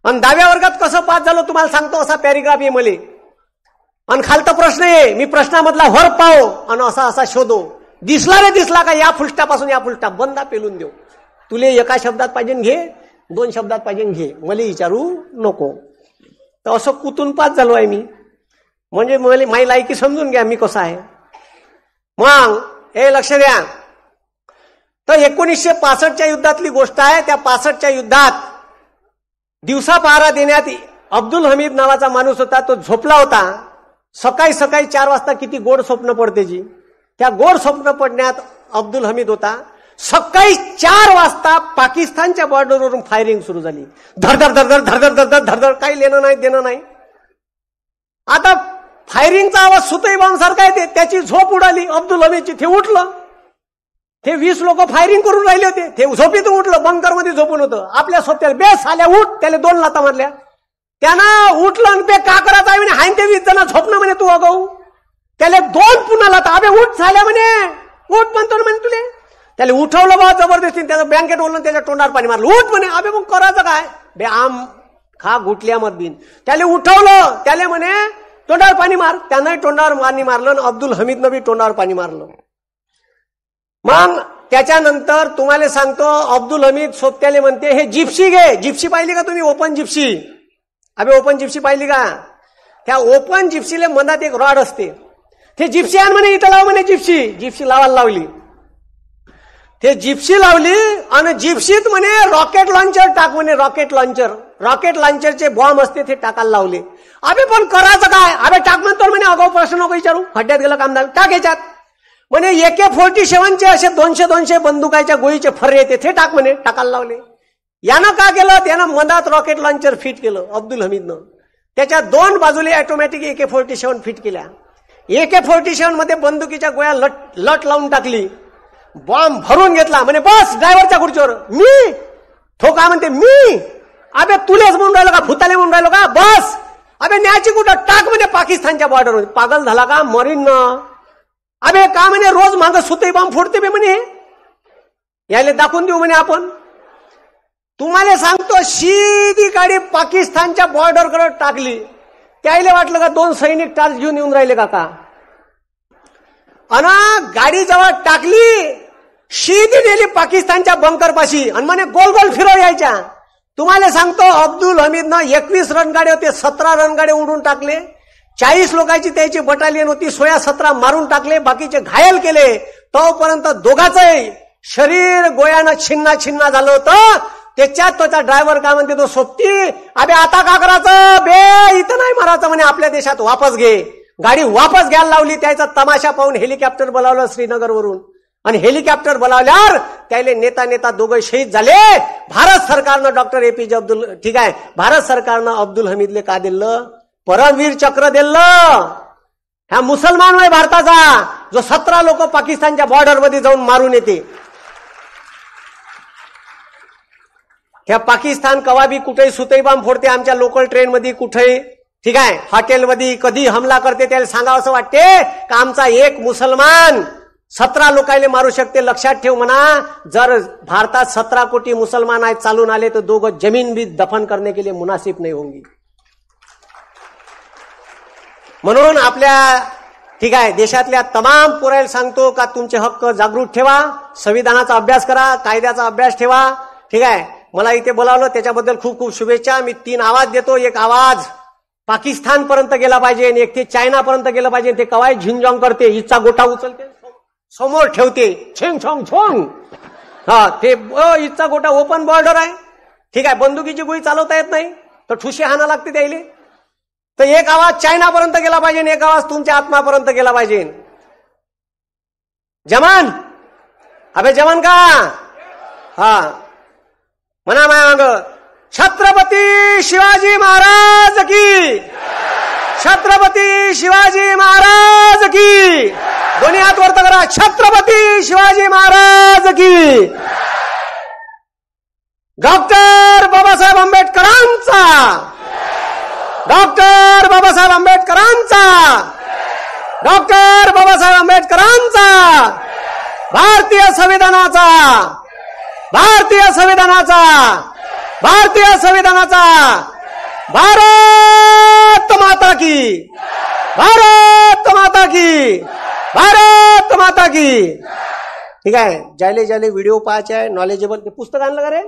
आणि दहाव्या वर्गात कसं पास झालो तुम्हाला सांगतो असा पॅरेग्राफ ये मले आणि खालता प्रश्न ये मी प्रश्नामधला वर पाहो आणि असा असा शोधो दिसला रे दिसला का या फुलस्टापासून या फुलस्टाप बंदा पेलून देऊ तुले एका शब्दात पाहिजे घे दोन शब्दात पाहिजे घे मला विचारू नको तर असं कुतून पास झालो आहे मी म्हणजे मला माई लायकी समजून घ्या मी कसं आहे मग हे लक्ष द्या तर एकोणीसशे पासष्टच्या युद्धातली गोष्ट आहे त्या पासष्टच्या युद्धात दिवसा पहारा देण्यात अब्दुल हमीद नावाचा माणूस होता तो झोपला होता सकाळी सकाळी चार वाजता किती गोड स्वप्न पडते जी त्या गोड स्वप्न पडण्यात अब्दुल हमीद होता सकाळी चार वाजता पाकिस्तानच्या बॉर्डरवरून फायरिंग सुरू झाली धडधड धडधड धरधर धरधर धडधड काही लेणं नाही देणं नाही आता फायरिंगचा आवाज सुतई सारखा येते त्याची झोप उडाली अब्दुल हमीद तिथे उठलं ते वीस लोक फायरिंग करून राहिले होते ते झोपीत उठलं बंकर मध्ये झोपून होतं आपल्या स्वतःला बेस आल्या उठ त्याला दोन लाता मारल्या त्यानं उठलं आणि ते काकरात म्हणे हाईन ते वीस जण झोपणं म्हणे तू अगाऊ त्याला दोन पुन्हा लाता अभे उठ झाल्या म्हणे उठ म्हणतो म्हणे तुले त्याला उठवलं बा जबरदस्ती त्याचं बँकेट ओढलं त्याच्या तोंडावर पाणी मारलं उठ म्हणे अभे मग करायचं काय बे आम खा मत बिन त्याला उठवलं त्याला म्हणे तोंडावर पाणी मार त्यानंही तोंडावर पाणी मारलं अब्दुल हमीदनं बी तोंडावर पाणी मारलं मग त्याच्यानंतर तुम्हाला सांगतो अब्दुल हमीद सोपत्याले म्हणते हे जिप्सी घे जिप्सी पाहिली का तुम्ही ओपन जिप्सी अबे ओपन जिप्सी पाहिली का त्या ओपन जिप्सीले मनात एक रॉड असते ते जिप्सी आण म्हणे इथं लाव म्हणे जिप्सी जिप्सी लावायला लावली ते जिप्सी लावली आणि जिप्सीत म्हणे रॉकेट लॉन्चर टाक म्हणे रॉकेट लॉन्चर रॉकेट लॉन्चरचे बॉम्ब असते ते टाकायला लावले अबे पण करायचं काय अबे टाक म्हणतो म्हणे अगाऊ प्रश्न नको विचारू खड्ड्यात गेलं कामदार टाक याच्यात म्हणे ए के फोर्टी सेव्हनचे असे दोनशे दोनशे बंदुकाच्या गोळीचे फर येते ते टाक म्हणे टाकायला लावले यानं का केलं त्यानं मधात रॉकेट लॉन्चर फिट केलं अब्दुल हमीदनं त्याच्या दोन बाजूला automatic A forty seven fit केल्या ए के फोर्टी सेव्हन मध्ये बंदुकीच्या गोळ्या लट लट लावून टाकली बॉम्ब भरून घेतला म्हणे बस ड्रायव्हरच्या खुर्चीवर मी ठोका म्हणते मी अबे तुलेच म्हणून राहिलो का भूताले म्हणून राहिलो का बस अबे न्यायची कुठं टाक म्हणजे पाकिस्तानच्या बॉर्डरवर पागल झाला का मरीन अबे का म्हणे रोज मागं सुते बाम फोडते बे म्हणे याला दाखवून देऊ म्हणे आपण तुम्हाला सांगतो सीधी गाडी पाकिस्तानच्या कडे टाकली त्याला वाटलं का दोन सैनिक टार्च घेऊन येऊन राहिले का अना गाडी जवळ टाकली शिदी नेली पाकिस्तानच्या बंकरपाशी आणि म्हणे गोल गोल फिरव यायच्या तुम्हाला सांगतो अब्दुल हमीदनं एकवीस रनगाडे होते सतरा रनगाडे उडून टाकले चाळीस लोकांची त्याची बटालियन होती सोळा सतरा मारून टाकले बाकीचे घायल केले तोपर्यंत दोघाच शरीर गोळ्यानं छिन्ना छिन्ना झालं होतं त्याच्यात त्याचा ड्रायव्हर काय म्हणते तो सोबती अबे आता का करायचं बे इथं नाही मारायचं म्हणे आपल्या देशात वापस घे गाडी वापस घ्यायला लावली त्याचा तमाशा पाहून हेलिकॉप्टर बोलावलं श्रीनगरवरून आणि हेलिकॉप्टर बोलावल्यावर त्याले नेता नेता दोघं शहीद झाले भारत सरकारनं डॉक्टर एपीजे अब्दुल ठीक आहे भारत सरकारनं अब्दुल हमीदले का दिलं परमवीर चक्र दिल हा मुसलमान होय भारताचा जो सतरा लोक पाकिस्तानच्या बॉर्डर मध्ये जाऊन मारून येते ह्या पाकिस्तान कवाबी कुठे सुतई फोडते आमच्या लोकल ट्रेन ट्रेनमध्ये कुठेही ठीक आहे हॉटेलमध्ये कधी हमला करते त्याला सांगावं असं वाटते का आमचा एक मुसलमान सतरा लोकायले मारू शकते लक्षात ठेव म्हणा जर भारतात सतरा कोटी मुसलमान आहेत चालून आले तर दोघं जमीन भी दफन करने के लिए मुनासिब नाही होंगी म्हणून आपल्या ठीक आहे देशातल्या तमाम पोरायला सांगतो का तुमचे हक्क जागृत ठेवा संविधानाचा अभ्यास करा कायद्याचा अभ्यास ठेवा ठीक आहे मला इथे बोलावलं त्याच्याबद्दल खूप खूप शुभेच्छा मी तीन आवाज देतो एक आवाज पाकिस्तान पर्यंत गेला पाहिजे आणि एक ते चायना पर्यंत गेलं पाहिजे ते कवाय झिंगझोंग करते हिचा गोठा उचलते समोर ठेवते छेंग छोंग छोंग हा ते हिचा गोठा ओपन बॉर्डर आहे ठीक आहे बंदुकीची गोळी चालवता येत नाही तर ठुशी हाना लागते त्याला तर एक आवाज चायनापर्यंत गेला पाहिजे एक आवाज तुमच्या आत्मापर्यंत गेला पाहिजे जमान अभे जमान का हा म्हणा अंग छत्रपती शिवाजी महाराज की छत्रपती शिवाजी महाराज की दोन्ही हात वर्त करा छत्रपती शिवाजी महाराज की डॉक्टर बाबासाहेब आंबेडकरांचा डॉक्टर बाबासाहेब आंबेडकरांचा डॉक्टर बाबासाहेब आंबेडकरांचा भारतीय संविधानाचा भारतीय संविधानाचा भारतीय संविधानाचा भारत माता की भारत माता की भारत माता की ठीक आहे ज्याले ज्याले व्हिडिओ पाहायचे आहे नॉलेजेबल ते पुस्तक आणलं का रे